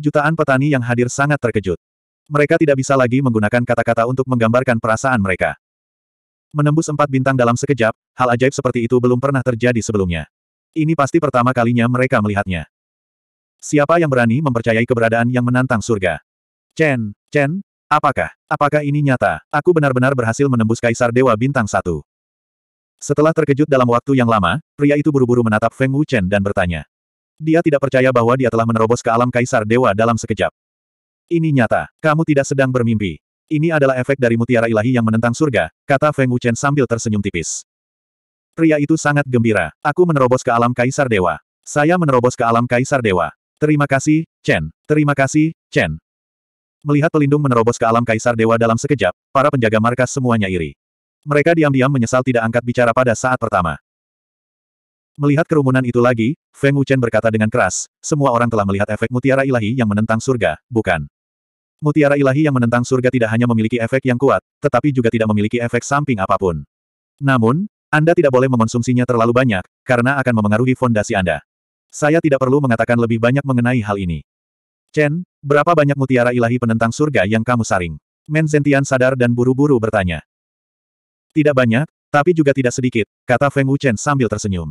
jutaan petani yang hadir sangat terkejut. Mereka tidak bisa lagi menggunakan kata-kata untuk menggambarkan perasaan mereka. Menembus empat bintang dalam sekejap, hal ajaib seperti itu belum pernah terjadi sebelumnya. Ini pasti pertama kalinya mereka melihatnya. Siapa yang berani mempercayai keberadaan yang menantang surga? Chen, Chen, apakah, apakah ini nyata? Aku benar-benar berhasil menembus Kaisar Dewa Bintang Satu. Setelah terkejut dalam waktu yang lama, pria itu buru-buru menatap Feng Wu Chen dan bertanya. Dia tidak percaya bahwa dia telah menerobos ke alam kaisar dewa dalam sekejap. Ini nyata, kamu tidak sedang bermimpi. Ini adalah efek dari mutiara ilahi yang menentang surga, kata Feng Wuchen sambil tersenyum tipis. Pria itu sangat gembira. Aku menerobos ke alam kaisar dewa. Saya menerobos ke alam kaisar dewa. Terima kasih, Chen. Terima kasih, Chen. Melihat pelindung menerobos ke alam kaisar dewa dalam sekejap, para penjaga markas semuanya iri. Mereka diam-diam menyesal tidak angkat bicara pada saat pertama. Melihat kerumunan itu lagi, Feng Wuchen berkata dengan keras, semua orang telah melihat efek mutiara ilahi yang menentang surga, bukan? Mutiara ilahi yang menentang surga tidak hanya memiliki efek yang kuat, tetapi juga tidak memiliki efek samping apapun. Namun, Anda tidak boleh mengonsumsinya terlalu banyak, karena akan memengaruhi fondasi Anda. Saya tidak perlu mengatakan lebih banyak mengenai hal ini. Chen, berapa banyak mutiara ilahi penentang surga yang kamu saring? Men Zentian sadar dan buru-buru bertanya. Tidak banyak, tapi juga tidak sedikit, kata Feng Wuchen sambil tersenyum.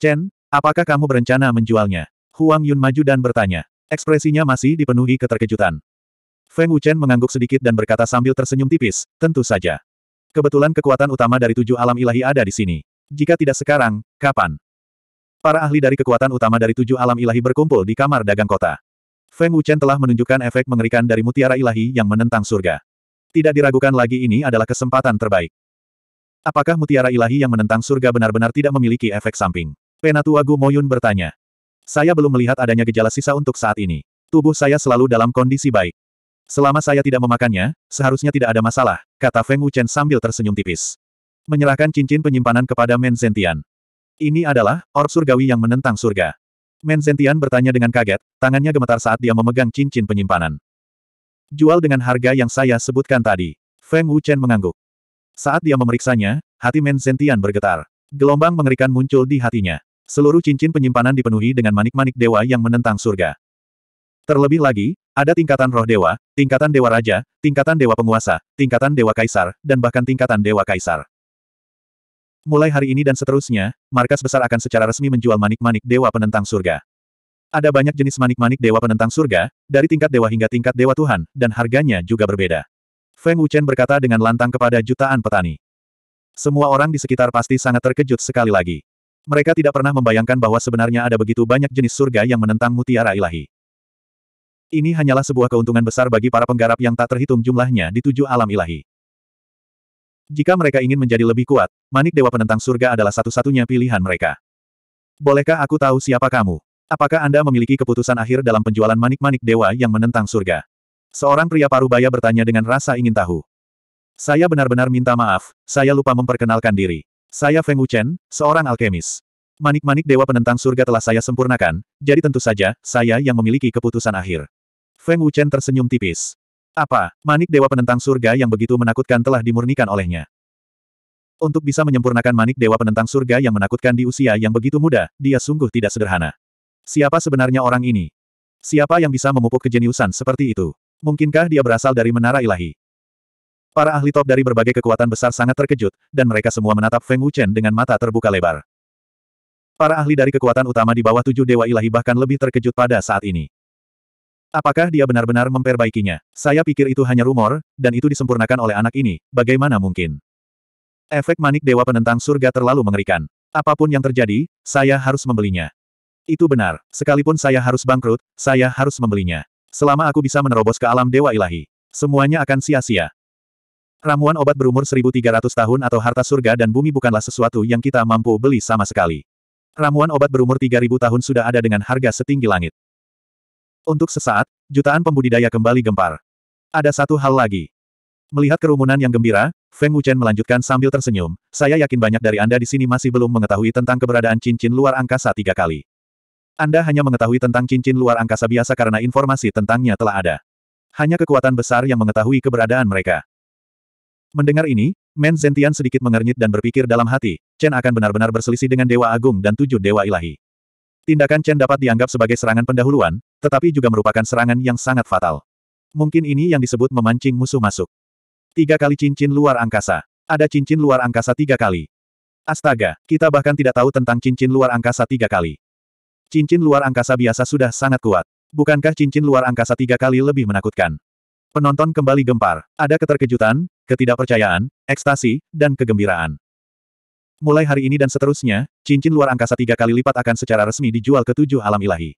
Chen, apakah kamu berencana menjualnya? Huang Yun maju dan bertanya. Ekspresinya masih dipenuhi keterkejutan. Feng Wuchen mengangguk sedikit dan berkata sambil tersenyum tipis, tentu saja. Kebetulan kekuatan utama dari tujuh alam ilahi ada di sini. Jika tidak sekarang, kapan? Para ahli dari kekuatan utama dari tujuh alam ilahi berkumpul di kamar dagang kota. Feng Wuchen telah menunjukkan efek mengerikan dari mutiara ilahi yang menentang surga. Tidak diragukan lagi ini adalah kesempatan terbaik. Apakah mutiara ilahi yang menentang surga benar-benar tidak memiliki efek samping? Penatua Moyun bertanya. Saya belum melihat adanya gejala sisa untuk saat ini. Tubuh saya selalu dalam kondisi baik. Selama saya tidak memakannya, seharusnya tidak ada masalah, kata Feng Wuchen sambil tersenyum tipis. Menyerahkan cincin penyimpanan kepada Men Zentian. Ini adalah, orb surgawi yang menentang surga. Men Zentian bertanya dengan kaget, tangannya gemetar saat dia memegang cincin penyimpanan. Jual dengan harga yang saya sebutkan tadi. Feng Wuchen mengangguk. Saat dia memeriksanya, hati Men Zentian bergetar. Gelombang mengerikan muncul di hatinya. Seluruh cincin penyimpanan dipenuhi dengan manik-manik dewa yang menentang surga. Terlebih lagi, ada tingkatan roh dewa, tingkatan dewa raja, tingkatan dewa penguasa, tingkatan dewa kaisar, dan bahkan tingkatan dewa kaisar. Mulai hari ini dan seterusnya, markas besar akan secara resmi menjual manik-manik dewa penentang surga. Ada banyak jenis manik-manik dewa penentang surga, dari tingkat dewa hingga tingkat dewa Tuhan, dan harganya juga berbeda. Feng Wuchen berkata dengan lantang kepada jutaan petani. Semua orang di sekitar pasti sangat terkejut sekali lagi. Mereka tidak pernah membayangkan bahwa sebenarnya ada begitu banyak jenis surga yang menentang mutiara ilahi. Ini hanyalah sebuah keuntungan besar bagi para penggarap yang tak terhitung jumlahnya di tujuh alam ilahi. Jika mereka ingin menjadi lebih kuat, manik dewa penentang surga adalah satu-satunya pilihan mereka. Bolehkah aku tahu siapa kamu? Apakah Anda memiliki keputusan akhir dalam penjualan manik-manik dewa yang menentang surga? Seorang pria parubaya bertanya dengan rasa ingin tahu. Saya benar-benar minta maaf, saya lupa memperkenalkan diri. Saya Feng Wuchen, seorang alkemis. Manik-manik dewa penentang surga telah saya sempurnakan, jadi tentu saja, saya yang memiliki keputusan akhir. Feng Wuchen tersenyum tipis. Apa, manik dewa penentang surga yang begitu menakutkan telah dimurnikan olehnya? Untuk bisa menyempurnakan manik dewa penentang surga yang menakutkan di usia yang begitu muda, dia sungguh tidak sederhana. Siapa sebenarnya orang ini? Siapa yang bisa memupuk kejeniusan seperti itu? Mungkinkah dia berasal dari menara ilahi? Para ahli top dari berbagai kekuatan besar sangat terkejut, dan mereka semua menatap Feng Wuchen dengan mata terbuka lebar. Para ahli dari kekuatan utama di bawah tujuh dewa ilahi bahkan lebih terkejut pada saat ini. Apakah dia benar-benar memperbaikinya? Saya pikir itu hanya rumor, dan itu disempurnakan oleh anak ini, bagaimana mungkin? Efek manik dewa penentang surga terlalu mengerikan. Apapun yang terjadi, saya harus membelinya. Itu benar, sekalipun saya harus bangkrut, saya harus membelinya. Selama aku bisa menerobos ke alam dewa ilahi, semuanya akan sia-sia. Ramuan obat berumur 1300 tahun atau harta surga dan bumi bukanlah sesuatu yang kita mampu beli sama sekali. Ramuan obat berumur 3000 tahun sudah ada dengan harga setinggi langit. Untuk sesaat, jutaan pembudidaya kembali gempar. Ada satu hal lagi. Melihat kerumunan yang gembira, Feng Wuchen melanjutkan sambil tersenyum, saya yakin banyak dari Anda di sini masih belum mengetahui tentang keberadaan cincin luar angkasa tiga kali. Anda hanya mengetahui tentang cincin luar angkasa biasa karena informasi tentangnya telah ada. Hanya kekuatan besar yang mengetahui keberadaan mereka. Mendengar ini, Men Zentian sedikit mengernyit dan berpikir dalam hati, Chen akan benar-benar berselisih dengan Dewa Agung dan tujuh Dewa Ilahi. Tindakan Chen dapat dianggap sebagai serangan pendahuluan, tetapi juga merupakan serangan yang sangat fatal. Mungkin ini yang disebut memancing musuh masuk. Tiga kali cincin luar angkasa. Ada cincin luar angkasa tiga kali. Astaga, kita bahkan tidak tahu tentang cincin luar angkasa tiga kali. Cincin luar angkasa biasa sudah sangat kuat. Bukankah cincin luar angkasa tiga kali lebih menakutkan? Penonton kembali gempar. Ada keterkejutan, ketidakpercayaan, ekstasi, dan kegembiraan. Mulai hari ini dan seterusnya, cincin luar angkasa tiga kali lipat akan secara resmi dijual ke tujuh alam ilahi.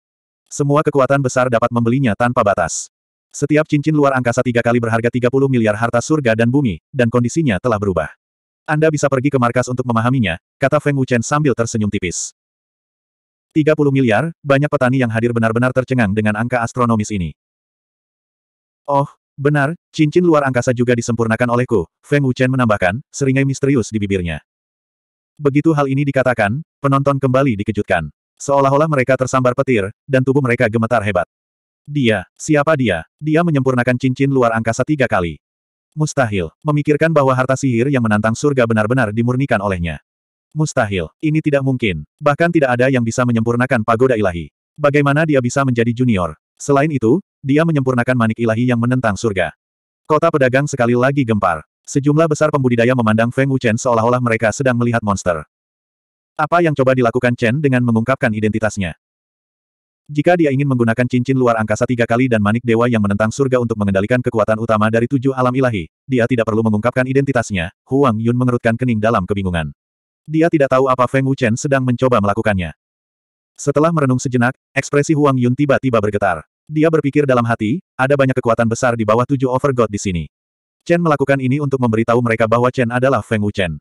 Semua kekuatan besar dapat membelinya tanpa batas. Setiap cincin luar angkasa tiga kali berharga 30 miliar harta surga dan bumi, dan kondisinya telah berubah. Anda bisa pergi ke markas untuk memahaminya, kata Feng Wuchen sambil tersenyum tipis. 30 miliar, banyak petani yang hadir benar-benar tercengang dengan angka astronomis ini. Oh, Benar, cincin luar angkasa juga disempurnakan olehku, Feng Wuchen menambahkan, seringai misterius di bibirnya. Begitu hal ini dikatakan, penonton kembali dikejutkan. Seolah-olah mereka tersambar petir, dan tubuh mereka gemetar hebat. Dia, siapa dia? Dia menyempurnakan cincin luar angkasa tiga kali. Mustahil, memikirkan bahwa harta sihir yang menantang surga benar-benar dimurnikan olehnya. Mustahil, ini tidak mungkin, bahkan tidak ada yang bisa menyempurnakan pagoda ilahi. Bagaimana dia bisa menjadi junior? Selain itu, dia menyempurnakan manik ilahi yang menentang surga. Kota pedagang sekali lagi gempar. Sejumlah besar pembudidaya memandang Feng Wuchen seolah-olah mereka sedang melihat monster. Apa yang coba dilakukan Chen dengan mengungkapkan identitasnya? Jika dia ingin menggunakan cincin luar angkasa tiga kali dan manik dewa yang menentang surga untuk mengendalikan kekuatan utama dari tujuh alam ilahi, dia tidak perlu mengungkapkan identitasnya. Huang Yun mengerutkan kening dalam kebingungan. Dia tidak tahu apa Feng Wuchen sedang mencoba melakukannya. Setelah merenung sejenak, ekspresi Huang Yun tiba-tiba bergetar. Dia berpikir dalam hati, ada banyak kekuatan besar di bawah tujuh Over God di sini. Chen melakukan ini untuk memberitahu mereka bahwa Chen adalah Feng Wu Chen.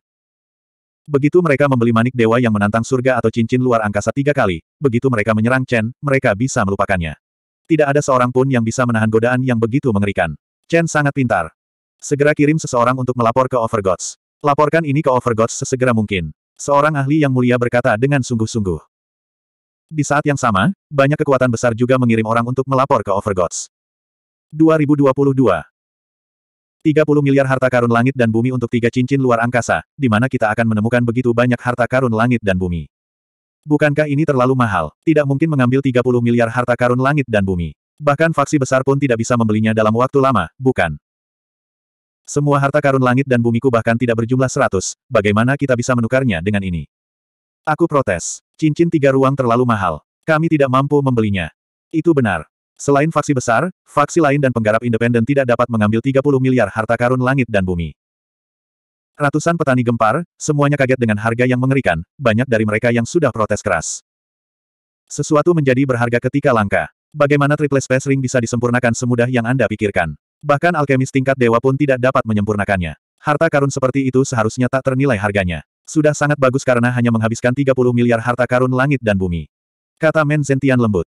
Begitu mereka membeli manik dewa yang menantang surga atau cincin luar angkasa tiga kali, begitu mereka menyerang Chen, mereka bisa melupakannya. Tidak ada seorang pun yang bisa menahan godaan yang begitu mengerikan. Chen sangat pintar. Segera kirim seseorang untuk melapor ke Overgods. Laporkan ini ke Overgods sesegera mungkin. Seorang ahli yang mulia berkata dengan sungguh-sungguh. Di saat yang sama, banyak kekuatan besar juga mengirim orang untuk melapor ke Overgods. 2022 30 miliar harta karun langit dan bumi untuk tiga cincin luar angkasa, di mana kita akan menemukan begitu banyak harta karun langit dan bumi. Bukankah ini terlalu mahal? Tidak mungkin mengambil 30 miliar harta karun langit dan bumi. Bahkan faksi besar pun tidak bisa membelinya dalam waktu lama, bukan? Semua harta karun langit dan bumiku bahkan tidak berjumlah 100, bagaimana kita bisa menukarnya dengan ini? Aku protes. Cincin tiga ruang terlalu mahal. Kami tidak mampu membelinya. Itu benar. Selain faksi besar, faksi lain dan penggarap independen tidak dapat mengambil 30 miliar harta karun langit dan bumi. Ratusan petani gempar, semuanya kaget dengan harga yang mengerikan, banyak dari mereka yang sudah protes keras. Sesuatu menjadi berharga ketika langka. Bagaimana triple space ring bisa disempurnakan semudah yang Anda pikirkan? Bahkan alkemis tingkat dewa pun tidak dapat menyempurnakannya. Harta karun seperti itu seharusnya tak ternilai harganya. Sudah sangat bagus karena hanya menghabiskan 30 miliar harta karun langit dan bumi. Kata Men Zentian lembut.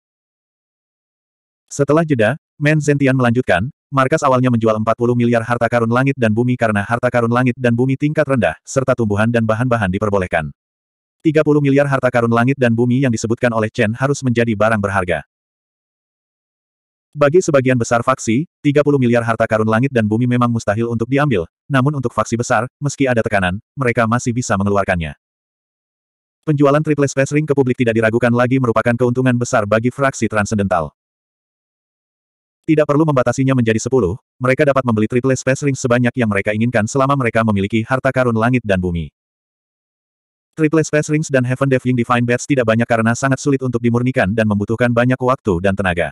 Setelah jeda, Men Zentian melanjutkan, markas awalnya menjual 40 miliar harta karun langit dan bumi karena harta karun langit dan bumi tingkat rendah, serta tumbuhan dan bahan-bahan diperbolehkan. 30 miliar harta karun langit dan bumi yang disebutkan oleh Chen harus menjadi barang berharga. Bagi sebagian besar faksi, 30 miliar harta karun langit dan bumi memang mustahil untuk diambil, namun untuk faksi besar, meski ada tekanan, mereka masih bisa mengeluarkannya. Penjualan triple space ring ke publik tidak diragukan lagi merupakan keuntungan besar bagi fraksi transendental. Tidak perlu membatasinya menjadi 10, mereka dapat membeli triple space ring sebanyak yang mereka inginkan selama mereka memiliki harta karun langit dan bumi. Triple space rings dan Heaven Diving Divine Bats tidak banyak karena sangat sulit untuk dimurnikan dan membutuhkan banyak waktu dan tenaga.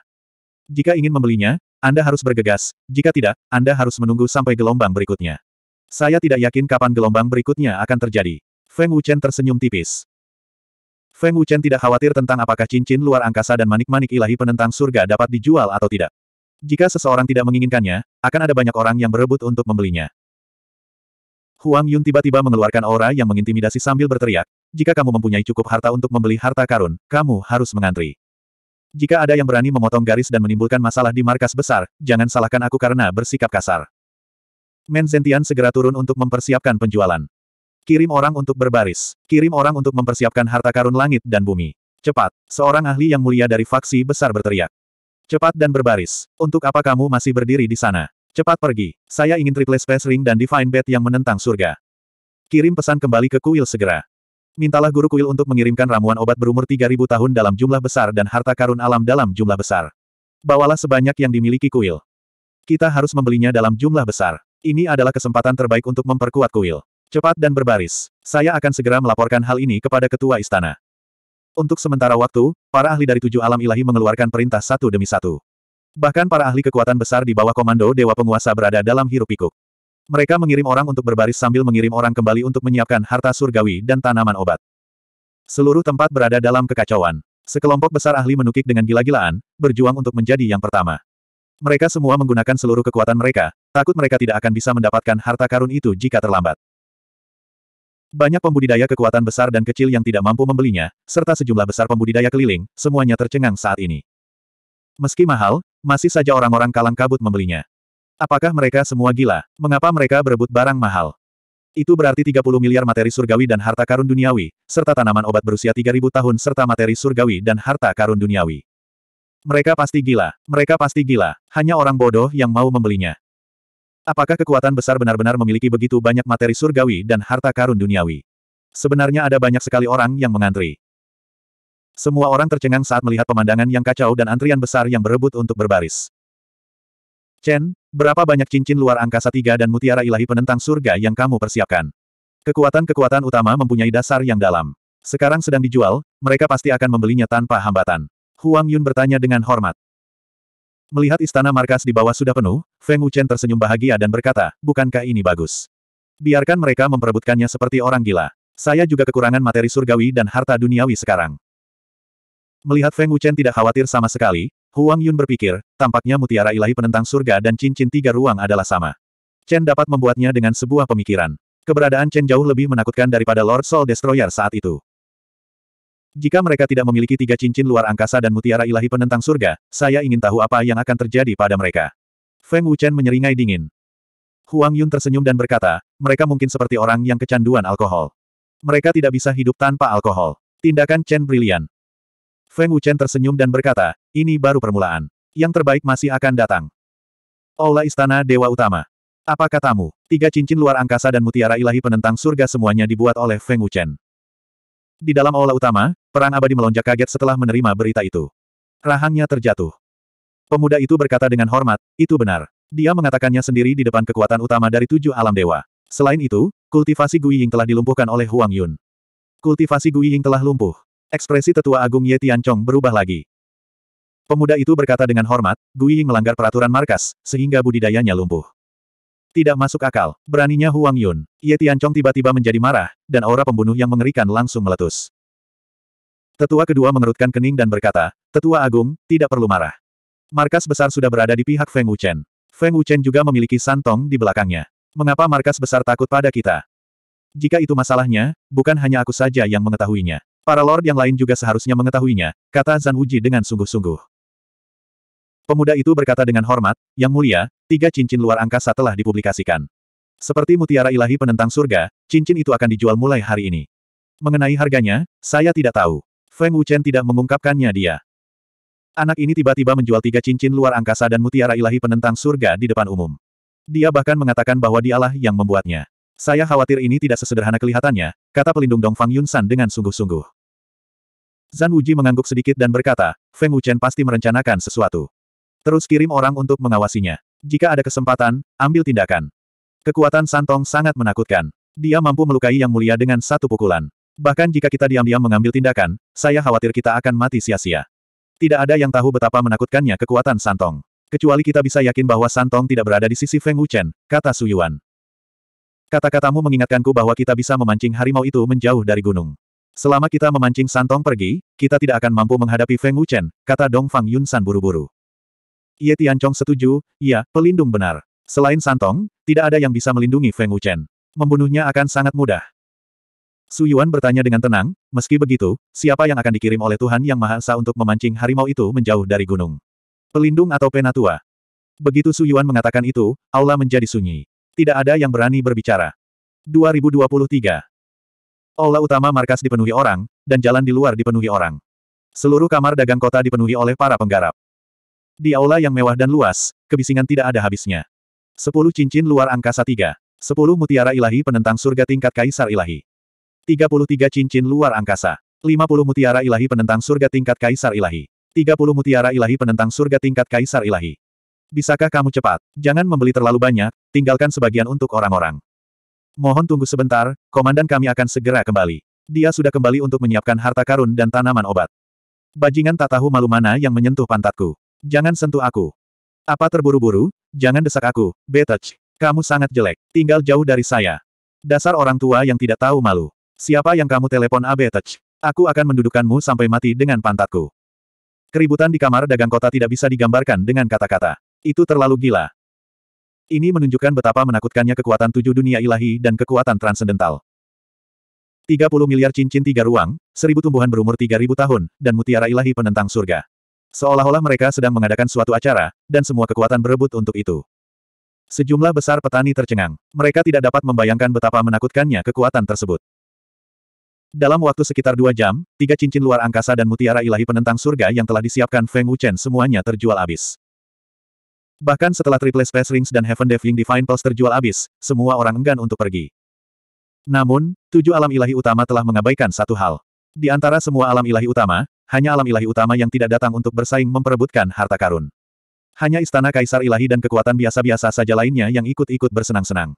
Jika ingin membelinya, Anda harus bergegas, jika tidak, Anda harus menunggu sampai gelombang berikutnya. Saya tidak yakin kapan gelombang berikutnya akan terjadi. Feng Wuchen tersenyum tipis. Feng Wuchen tidak khawatir tentang apakah cincin luar angkasa dan manik-manik ilahi penentang surga dapat dijual atau tidak. Jika seseorang tidak menginginkannya, akan ada banyak orang yang berebut untuk membelinya. Huang Yun tiba-tiba mengeluarkan aura yang mengintimidasi sambil berteriak, jika kamu mempunyai cukup harta untuk membeli harta karun, kamu harus mengantri. Jika ada yang berani memotong garis dan menimbulkan masalah di markas besar, jangan salahkan aku karena bersikap kasar. Men Zentian segera turun untuk mempersiapkan penjualan. Kirim orang untuk berbaris. Kirim orang untuk mempersiapkan harta karun langit dan bumi. Cepat, seorang ahli yang mulia dari faksi besar berteriak. Cepat dan berbaris. Untuk apa kamu masih berdiri di sana? Cepat pergi. Saya ingin triple space ring dan divine bed yang menentang surga. Kirim pesan kembali ke kuil segera mintalah Guru Kuil untuk mengirimkan ramuan obat berumur 3000 tahun dalam jumlah besar dan harta karun alam dalam jumlah besar. Bawalah sebanyak yang dimiliki kuil. Kita harus membelinya dalam jumlah besar. Ini adalah kesempatan terbaik untuk memperkuat kuil. Cepat dan berbaris. Saya akan segera melaporkan hal ini kepada Ketua Istana. Untuk sementara waktu, para ahli dari tujuh alam ilahi mengeluarkan perintah satu demi satu. Bahkan para ahli kekuatan besar di bawah komando Dewa Penguasa berada dalam hirup pikuk. Mereka mengirim orang untuk berbaris sambil mengirim orang kembali untuk menyiapkan harta surgawi dan tanaman obat. Seluruh tempat berada dalam kekacauan. Sekelompok besar ahli menukik dengan gila-gilaan, berjuang untuk menjadi yang pertama. Mereka semua menggunakan seluruh kekuatan mereka, takut mereka tidak akan bisa mendapatkan harta karun itu jika terlambat. Banyak pembudidaya kekuatan besar dan kecil yang tidak mampu membelinya, serta sejumlah besar pembudidaya keliling, semuanya tercengang saat ini. Meski mahal, masih saja orang-orang kalang kabut membelinya. Apakah mereka semua gila? Mengapa mereka berebut barang mahal? Itu berarti 30 miliar materi surgawi dan harta karun duniawi, serta tanaman obat berusia 3000 tahun serta materi surgawi dan harta karun duniawi. Mereka pasti gila, mereka pasti gila, hanya orang bodoh yang mau membelinya. Apakah kekuatan besar benar-benar memiliki begitu banyak materi surgawi dan harta karun duniawi? Sebenarnya ada banyak sekali orang yang mengantri. Semua orang tercengang saat melihat pemandangan yang kacau dan antrian besar yang berebut untuk berbaris. Chen, berapa banyak cincin luar angkasa tiga dan mutiara ilahi penentang surga yang kamu persiapkan? Kekuatan-kekuatan utama mempunyai dasar yang dalam. Sekarang sedang dijual, mereka pasti akan membelinya tanpa hambatan. Huang Yun bertanya dengan hormat. Melihat istana markas di bawah sudah penuh, Feng Wuchen tersenyum bahagia dan berkata, bukankah ini bagus? Biarkan mereka memperebutkannya seperti orang gila. Saya juga kekurangan materi surgawi dan harta duniawi sekarang. Melihat Feng Wuchen tidak khawatir sama sekali, Huang Yun berpikir, tampaknya mutiara ilahi penentang surga dan cincin tiga ruang adalah sama. Chen dapat membuatnya dengan sebuah pemikiran. Keberadaan Chen jauh lebih menakutkan daripada Lord Soul Destroyer saat itu. Jika mereka tidak memiliki tiga cincin luar angkasa dan mutiara ilahi penentang surga, saya ingin tahu apa yang akan terjadi pada mereka. Feng Wuchen menyeringai dingin. Huang Yun tersenyum dan berkata, mereka mungkin seperti orang yang kecanduan alkohol. Mereka tidak bisa hidup tanpa alkohol. Tindakan Chen brilian. Feng Wuchen tersenyum dan berkata, ini baru permulaan. Yang terbaik masih akan datang. Aula Istana Dewa Utama. Apa katamu? Tiga cincin luar angkasa dan mutiara ilahi penentang surga semuanya dibuat oleh Feng Wuchen. Di dalam aula utama, perang abadi melonjak kaget setelah menerima berita itu. Rahangnya terjatuh. Pemuda itu berkata dengan hormat, itu benar. Dia mengatakannya sendiri di depan kekuatan utama dari tujuh alam dewa. Selain itu, kultivasi Gui Ying telah dilumpuhkan oleh Huang Yun. Kultivasi Gui Ying telah lumpuh. Ekspresi tetua agung Ye Chong berubah lagi. Pemuda itu berkata dengan hormat, Gui Ying melanggar peraturan markas, sehingga budidayanya lumpuh. Tidak masuk akal, beraninya Huang Yun. Ye Tianchong tiba-tiba menjadi marah, dan aura pembunuh yang mengerikan langsung meletus. Tetua kedua mengerutkan kening dan berkata, Tetua Agung, tidak perlu marah. Markas besar sudah berada di pihak Feng Wuchen. Feng Wuchen juga memiliki santong di belakangnya. Mengapa markas besar takut pada kita? Jika itu masalahnya, bukan hanya aku saja yang mengetahuinya. Para lord yang lain juga seharusnya mengetahuinya, kata Zan Wuji dengan sungguh-sungguh. Pemuda itu berkata dengan hormat, Yang mulia, tiga cincin luar angkasa telah dipublikasikan. Seperti mutiara ilahi penentang surga, cincin itu akan dijual mulai hari ini. Mengenai harganya, saya tidak tahu. Feng Wuchen tidak mengungkapkannya dia. Anak ini tiba-tiba menjual tiga cincin luar angkasa dan mutiara ilahi penentang surga di depan umum. Dia bahkan mengatakan bahwa dialah yang membuatnya. Saya khawatir ini tidak sesederhana kelihatannya, kata pelindung Dongfang Yunsan dengan sungguh-sungguh. Zan Wuji mengangguk sedikit dan berkata, Feng Wuchen pasti merencanakan sesuatu. Terus kirim orang untuk mengawasinya. Jika ada kesempatan, ambil tindakan. Kekuatan Santong sangat menakutkan. Dia mampu melukai Yang Mulia dengan satu pukulan. Bahkan jika kita diam-diam mengambil tindakan, saya khawatir kita akan mati sia-sia. Tidak ada yang tahu betapa menakutkannya kekuatan Santong. Kecuali kita bisa yakin bahwa Santong tidak berada di sisi Feng Wuchen, kata Su Yuan. Kata-katamu mengingatkanku bahwa kita bisa memancing harimau itu menjauh dari gunung. Selama kita memancing Santong pergi, kita tidak akan mampu menghadapi Feng Wuchen, kata Dong Fang Yun san buru-buru. Ye Tianchong setuju, ya, pelindung benar. Selain Santong, tidak ada yang bisa melindungi Feng Wuchen. Membunuhnya akan sangat mudah. Su Yuan bertanya dengan tenang, meski begitu, siapa yang akan dikirim oleh Tuhan Yang Maha Esa untuk memancing harimau itu menjauh dari gunung? Pelindung atau penatua? Begitu Su Yuan mengatakan itu, Allah menjadi sunyi. Tidak ada yang berani berbicara. 2023 Aula utama markas dipenuhi orang, dan jalan di luar dipenuhi orang. Seluruh kamar dagang kota dipenuhi oleh para penggarap. Di aula yang mewah dan luas, kebisingan tidak ada habisnya. Sepuluh cincin luar angkasa tiga. Sepuluh mutiara ilahi penentang surga tingkat kaisar ilahi. Tiga puluh tiga cincin luar angkasa. Lima puluh mutiara ilahi penentang surga tingkat kaisar ilahi. Tiga puluh mutiara ilahi penentang surga tingkat kaisar ilahi. Bisakah kamu cepat? Jangan membeli terlalu banyak, tinggalkan sebagian untuk orang-orang. Mohon tunggu sebentar, komandan kami akan segera kembali. Dia sudah kembali untuk menyiapkan harta karun dan tanaman obat. Bajingan tak tahu malu mana yang menyentuh pantatku. Jangan sentuh aku. Apa terburu-buru? Jangan desak aku, Betach. Kamu sangat jelek. Tinggal jauh dari saya. Dasar orang tua yang tidak tahu malu. Siapa yang kamu telepon A ah, Aku akan mendudukanmu sampai mati dengan pantatku. Keributan di kamar dagang kota tidak bisa digambarkan dengan kata-kata. Itu terlalu gila. Ini menunjukkan betapa menakutkannya kekuatan tujuh dunia ilahi dan kekuatan transendental. 30 miliar cincin tiga ruang, seribu tumbuhan berumur 3000 tahun, dan mutiara ilahi penentang surga. Seolah-olah mereka sedang mengadakan suatu acara, dan semua kekuatan berebut untuk itu. Sejumlah besar petani tercengang. Mereka tidak dapat membayangkan betapa menakutkannya kekuatan tersebut. Dalam waktu sekitar dua jam, tiga cincin luar angkasa dan mutiara ilahi penentang surga yang telah disiapkan Feng Wuchen semuanya terjual habis. Bahkan setelah Triple Space Rings dan Heaven Diving Divine Pulse terjual habis, semua orang enggan untuk pergi. Namun, tujuh alam ilahi utama telah mengabaikan satu hal. Di antara semua alam ilahi utama, hanya alam ilahi utama yang tidak datang untuk bersaing memperebutkan harta karun. Hanya istana kaisar ilahi dan kekuatan biasa-biasa saja lainnya yang ikut-ikut bersenang-senang.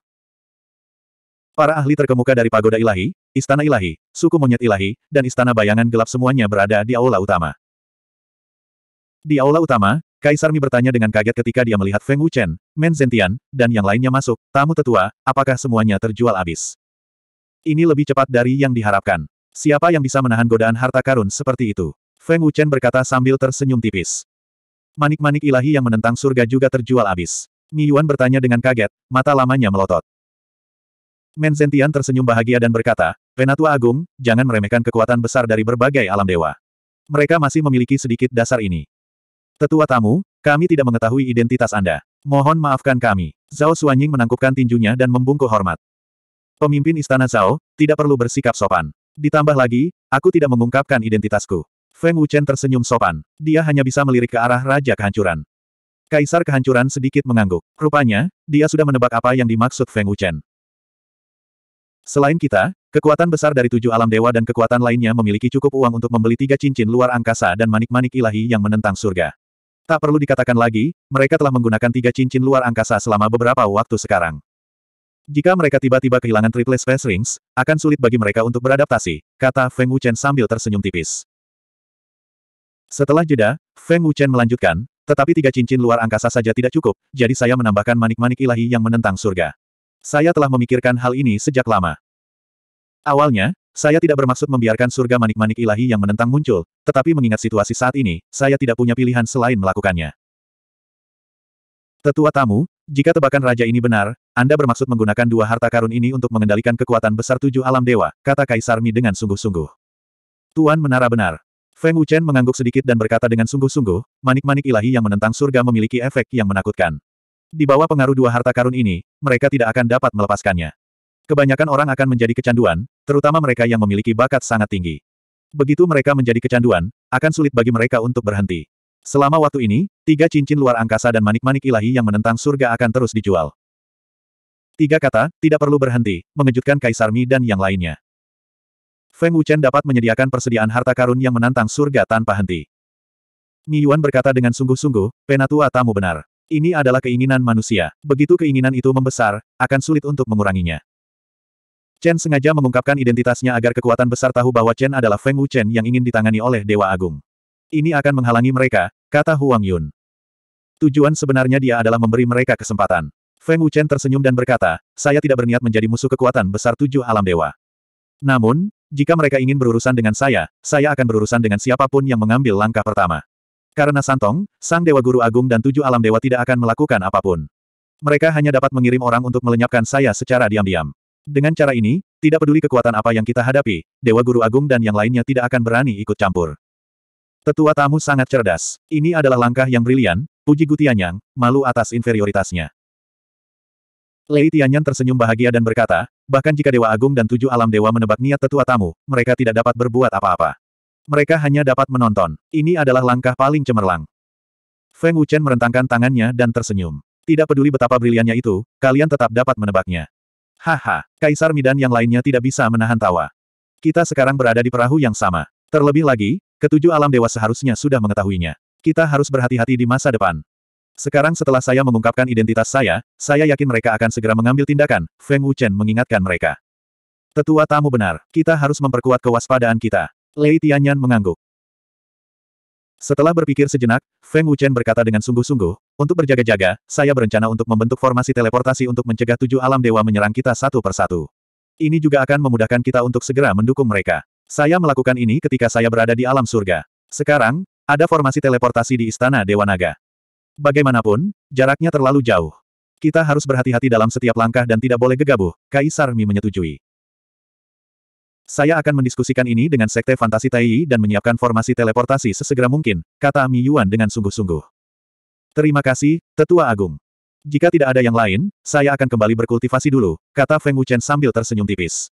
Para ahli terkemuka dari pagoda ilahi, istana ilahi, suku monyet ilahi, dan istana bayangan gelap semuanya berada di aula utama. Di aula utama, Kaisar Mi bertanya dengan kaget ketika dia melihat Feng Wuchen, Men Zentian, dan yang lainnya masuk, tamu tetua, apakah semuanya terjual habis? Ini lebih cepat dari yang diharapkan. Siapa yang bisa menahan godaan harta karun seperti itu? Feng Wuchen berkata sambil tersenyum tipis. Manik-manik ilahi yang menentang surga juga terjual habis. Mi Yuan bertanya dengan kaget, mata lamanya melotot. Men Zentian tersenyum bahagia dan berkata, Penatua Agung, jangan meremehkan kekuatan besar dari berbagai alam dewa. Mereka masih memiliki sedikit dasar ini. Tetua tamu, kami tidak mengetahui identitas Anda. Mohon maafkan kami. Zhao Suanying menangkupkan tinjunya dan membungkuk hormat. Pemimpin istana Zhao, tidak perlu bersikap sopan. Ditambah lagi, aku tidak mengungkapkan identitasku. Feng Wuchen tersenyum sopan. Dia hanya bisa melirik ke arah Raja Kehancuran. Kaisar Kehancuran sedikit mengangguk. Rupanya, dia sudah menebak apa yang dimaksud Feng Wuchen. Selain kita, kekuatan besar dari tujuh alam dewa dan kekuatan lainnya memiliki cukup uang untuk membeli tiga cincin luar angkasa dan manik-manik ilahi yang menentang surga. Tak perlu dikatakan lagi, mereka telah menggunakan tiga cincin luar angkasa selama beberapa waktu sekarang. Jika mereka tiba-tiba kehilangan triple space rings, akan sulit bagi mereka untuk beradaptasi, kata Feng Wuchen sambil tersenyum tipis. Setelah jeda, Feng Wuchen melanjutkan, tetapi tiga cincin luar angkasa saja tidak cukup, jadi saya menambahkan manik-manik ilahi yang menentang surga. Saya telah memikirkan hal ini sejak lama. Awalnya, saya tidak bermaksud membiarkan surga manik-manik ilahi yang menentang muncul, tetapi mengingat situasi saat ini, saya tidak punya pilihan selain melakukannya. Tetua tamu, jika tebakan raja ini benar, Anda bermaksud menggunakan dua harta karun ini untuk mengendalikan kekuatan besar tujuh alam dewa, kata Kaisar Mi dengan sungguh-sungguh. Tuan Menara benar. Feng Wuchen mengangguk sedikit dan berkata dengan sungguh-sungguh, manik-manik ilahi yang menentang surga memiliki efek yang menakutkan. Di bawah pengaruh dua harta karun ini, mereka tidak akan dapat melepaskannya. Kebanyakan orang akan menjadi kecanduan, terutama mereka yang memiliki bakat sangat tinggi. Begitu mereka menjadi kecanduan, akan sulit bagi mereka untuk berhenti. Selama waktu ini, tiga cincin luar angkasa dan manik-manik ilahi yang menentang surga akan terus dijual. Tiga kata, tidak perlu berhenti, mengejutkan Kaisar Mi dan yang lainnya. Feng Wuchen dapat menyediakan persediaan harta karun yang menantang surga tanpa henti. Mi Yuan berkata dengan sungguh-sungguh, penatua tamu benar. Ini adalah keinginan manusia. Begitu keinginan itu membesar, akan sulit untuk menguranginya. Chen sengaja mengungkapkan identitasnya agar kekuatan besar tahu bahwa Chen adalah Feng Wuchen yang ingin ditangani oleh Dewa Agung. Ini akan menghalangi mereka, kata Huang Yun. Tujuan sebenarnya dia adalah memberi mereka kesempatan. Feng Wuchen tersenyum dan berkata, saya tidak berniat menjadi musuh kekuatan besar tujuh alam dewa. Namun, jika mereka ingin berurusan dengan saya, saya akan berurusan dengan siapapun yang mengambil langkah pertama. Karena Santong, Sang Dewa Guru Agung dan Tujuh Alam Dewa tidak akan melakukan apapun. Mereka hanya dapat mengirim orang untuk melenyapkan saya secara diam-diam. Dengan cara ini, tidak peduli kekuatan apa yang kita hadapi, Dewa Guru Agung dan yang lainnya tidak akan berani ikut campur. Tetua tamu sangat cerdas. Ini adalah langkah yang brilian, puji Gutianyang, malu atas inferioritasnya. Lei Tianyan tersenyum bahagia dan berkata, bahkan jika Dewa Agung dan tujuh alam dewa menebak niat tetua tamu, mereka tidak dapat berbuat apa-apa. Mereka hanya dapat menonton. Ini adalah langkah paling cemerlang. Feng Wuchen merentangkan tangannya dan tersenyum. Tidak peduli betapa briliannya itu, kalian tetap dapat menebaknya. Haha, Kaisar Midan yang lainnya tidak bisa menahan tawa. Kita sekarang berada di perahu yang sama. Terlebih lagi, ketujuh alam dewa seharusnya sudah mengetahuinya. Kita harus berhati-hati di masa depan. Sekarang setelah saya mengungkapkan identitas saya, saya yakin mereka akan segera mengambil tindakan, Feng Wuchen mengingatkan mereka. Tetua tamu benar, kita harus memperkuat kewaspadaan kita. Lei Tianyan mengangguk. Setelah berpikir sejenak, Feng Wuchen berkata dengan sungguh-sungguh, untuk berjaga-jaga, saya berencana untuk membentuk formasi teleportasi untuk mencegah tujuh alam dewa menyerang kita satu persatu. Ini juga akan memudahkan kita untuk segera mendukung mereka. Saya melakukan ini ketika saya berada di alam surga. Sekarang, ada formasi teleportasi di Istana Dewa Naga. Bagaimanapun, jaraknya terlalu jauh. Kita harus berhati-hati dalam setiap langkah dan tidak boleh gegabah, Kaisar Mi menyetujui. Saya akan mendiskusikan ini dengan Sekte Fantasi Taiyi dan menyiapkan formasi teleportasi sesegera mungkin, kata Mi Yuan dengan sungguh-sungguh. Terima kasih, Tetua Agung. Jika tidak ada yang lain, saya akan kembali berkultivasi dulu, kata Feng Wuchen sambil tersenyum tipis.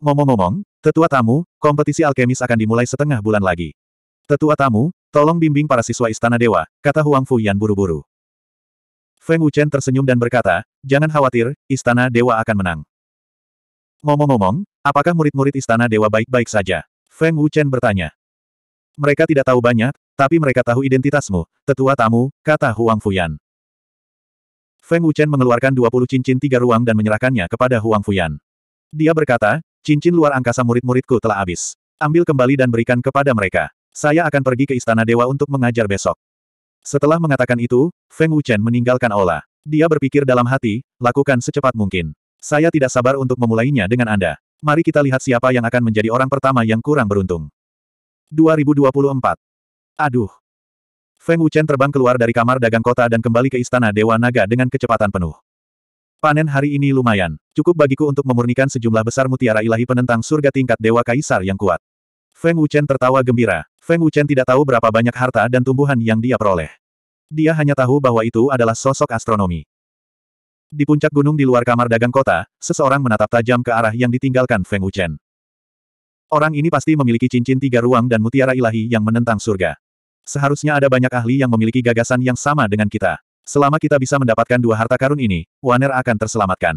Ngomong-ngomong, tetua tamu, kompetisi alkemis akan dimulai setengah bulan lagi. Tetua tamu, tolong bimbing para siswa Istana Dewa, kata Huang Fu Yan buru-buru. Feng Wuchen tersenyum dan berkata, jangan khawatir, Istana Dewa akan menang. Ngomong-ngomong, apakah murid-murid Istana Dewa baik-baik saja? Feng Wuchen bertanya. Mereka tidak tahu banyak, tapi mereka tahu identitasmu, tetua tamu, kata Huang Fuyan. Feng Wuchen mengeluarkan 20 cincin tiga ruang dan menyerahkannya kepada Huang Fuyan. Dia berkata, cincin luar angkasa murid-muridku telah habis. Ambil kembali dan berikan kepada mereka. Saya akan pergi ke Istana Dewa untuk mengajar besok. Setelah mengatakan itu, Feng Wuchen meninggalkan aula. Dia berpikir dalam hati, lakukan secepat mungkin. Saya tidak sabar untuk memulainya dengan Anda. Mari kita lihat siapa yang akan menjadi orang pertama yang kurang beruntung. 2024. Aduh. Feng Wuchen terbang keluar dari kamar dagang kota dan kembali ke Istana Dewa Naga dengan kecepatan penuh. Panen hari ini lumayan. Cukup bagiku untuk memurnikan sejumlah besar mutiara ilahi penentang surga tingkat Dewa Kaisar yang kuat. Feng Wuchen tertawa gembira. Feng Wuchen tidak tahu berapa banyak harta dan tumbuhan yang dia peroleh. Dia hanya tahu bahwa itu adalah sosok astronomi. Di puncak gunung di luar kamar dagang kota, seseorang menatap tajam ke arah yang ditinggalkan Feng Wuchen. Orang ini pasti memiliki cincin tiga ruang dan mutiara ilahi yang menentang surga. Seharusnya ada banyak ahli yang memiliki gagasan yang sama dengan kita. Selama kita bisa mendapatkan dua harta karun ini, Waner akan terselamatkan.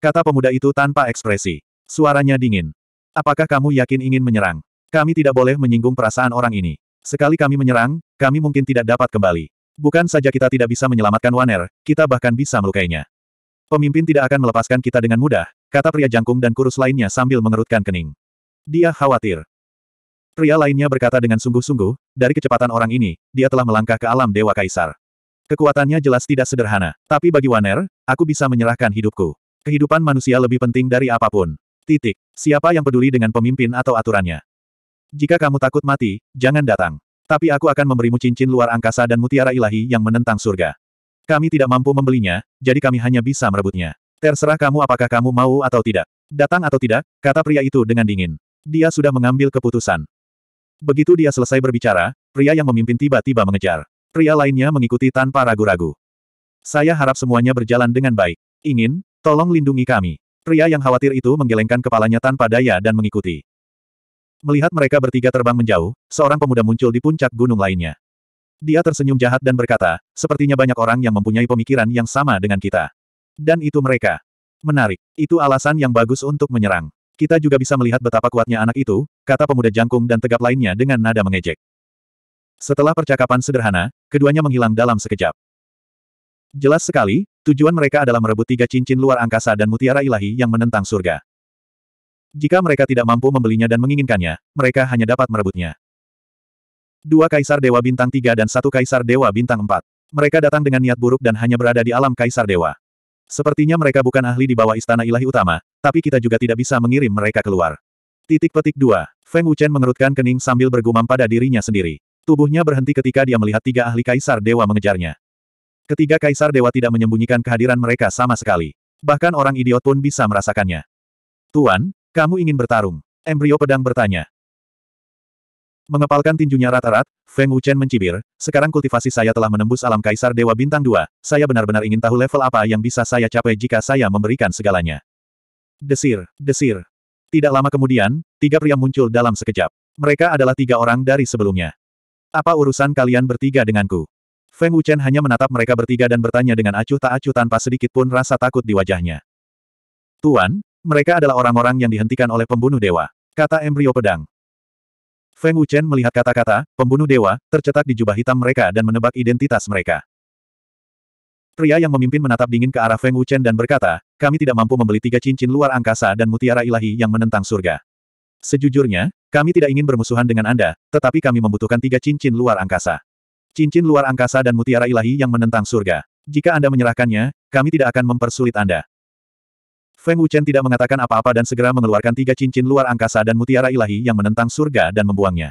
Kata pemuda itu tanpa ekspresi. Suaranya dingin. Apakah kamu yakin ingin menyerang? Kami tidak boleh menyinggung perasaan orang ini. Sekali kami menyerang, kami mungkin tidak dapat kembali. Bukan saja kita tidak bisa menyelamatkan Waner, kita bahkan bisa melukainya. Pemimpin tidak akan melepaskan kita dengan mudah, kata pria jangkung dan kurus lainnya sambil mengerutkan kening. Dia khawatir. Pria lainnya berkata dengan sungguh-sungguh, dari kecepatan orang ini, dia telah melangkah ke alam Dewa Kaisar. Kekuatannya jelas tidak sederhana, tapi bagi Waner, aku bisa menyerahkan hidupku. Kehidupan manusia lebih penting dari apapun. Titik. Siapa yang peduli dengan pemimpin atau aturannya? Jika kamu takut mati, jangan datang. Tapi aku akan memberimu cincin luar angkasa dan mutiara ilahi yang menentang surga. Kami tidak mampu membelinya, jadi kami hanya bisa merebutnya. Terserah kamu apakah kamu mau atau tidak. Datang atau tidak, kata pria itu dengan dingin. Dia sudah mengambil keputusan. Begitu dia selesai berbicara, pria yang memimpin tiba-tiba mengejar. Pria lainnya mengikuti tanpa ragu-ragu. Saya harap semuanya berjalan dengan baik. Ingin, tolong lindungi kami. Pria yang khawatir itu menggelengkan kepalanya tanpa daya dan mengikuti. Melihat mereka bertiga terbang menjauh, seorang pemuda muncul di puncak gunung lainnya. Dia tersenyum jahat dan berkata, sepertinya banyak orang yang mempunyai pemikiran yang sama dengan kita. Dan itu mereka. Menarik. Itu alasan yang bagus untuk menyerang. Kita juga bisa melihat betapa kuatnya anak itu, kata pemuda jangkung dan tegap lainnya dengan nada mengejek. Setelah percakapan sederhana, keduanya menghilang dalam sekejap. Jelas sekali, tujuan mereka adalah merebut tiga cincin luar angkasa dan mutiara ilahi yang menentang surga. Jika mereka tidak mampu membelinya dan menginginkannya, mereka hanya dapat merebutnya. Dua kaisar dewa bintang tiga dan satu kaisar dewa bintang empat. Mereka datang dengan niat buruk dan hanya berada di alam kaisar dewa. Sepertinya mereka bukan ahli di bawah istana ilahi utama, tapi kita juga tidak bisa mengirim mereka keluar. Titik petik 2. Feng Wuchen mengerutkan kening sambil bergumam pada dirinya sendiri. Tubuhnya berhenti ketika dia melihat tiga ahli kaisar dewa mengejarnya. Ketiga kaisar dewa tidak menyembunyikan kehadiran mereka sama sekali. Bahkan orang idiot pun bisa merasakannya. Tuan, kamu ingin bertarung? Embrio pedang bertanya. Mengepalkan tinjunya rata-rat, Feng Wuchen mencibir, sekarang kultivasi saya telah menembus alam kaisar Dewa Bintang 2, saya benar-benar ingin tahu level apa yang bisa saya capai jika saya memberikan segalanya. Desir, desir. Tidak lama kemudian, tiga pria muncul dalam sekejap. Mereka adalah tiga orang dari sebelumnya. Apa urusan kalian bertiga denganku? Feng Wuchen hanya menatap mereka bertiga dan bertanya dengan acuh tak acuh tanpa sedikit pun rasa takut di wajahnya. Tuan, mereka adalah orang-orang yang dihentikan oleh pembunuh dewa. Kata embrio pedang. Feng Wuchen melihat kata-kata, pembunuh dewa, tercetak di jubah hitam mereka dan menebak identitas mereka. Pria yang memimpin menatap dingin ke arah Feng Wuchen dan berkata, kami tidak mampu membeli tiga cincin luar angkasa dan mutiara ilahi yang menentang surga. Sejujurnya, kami tidak ingin bermusuhan dengan Anda, tetapi kami membutuhkan tiga cincin luar angkasa. Cincin luar angkasa dan mutiara ilahi yang menentang surga. Jika Anda menyerahkannya, kami tidak akan mempersulit Anda. Feng Wuchen tidak mengatakan apa-apa dan segera mengeluarkan tiga cincin luar angkasa dan mutiara ilahi yang menentang surga dan membuangnya.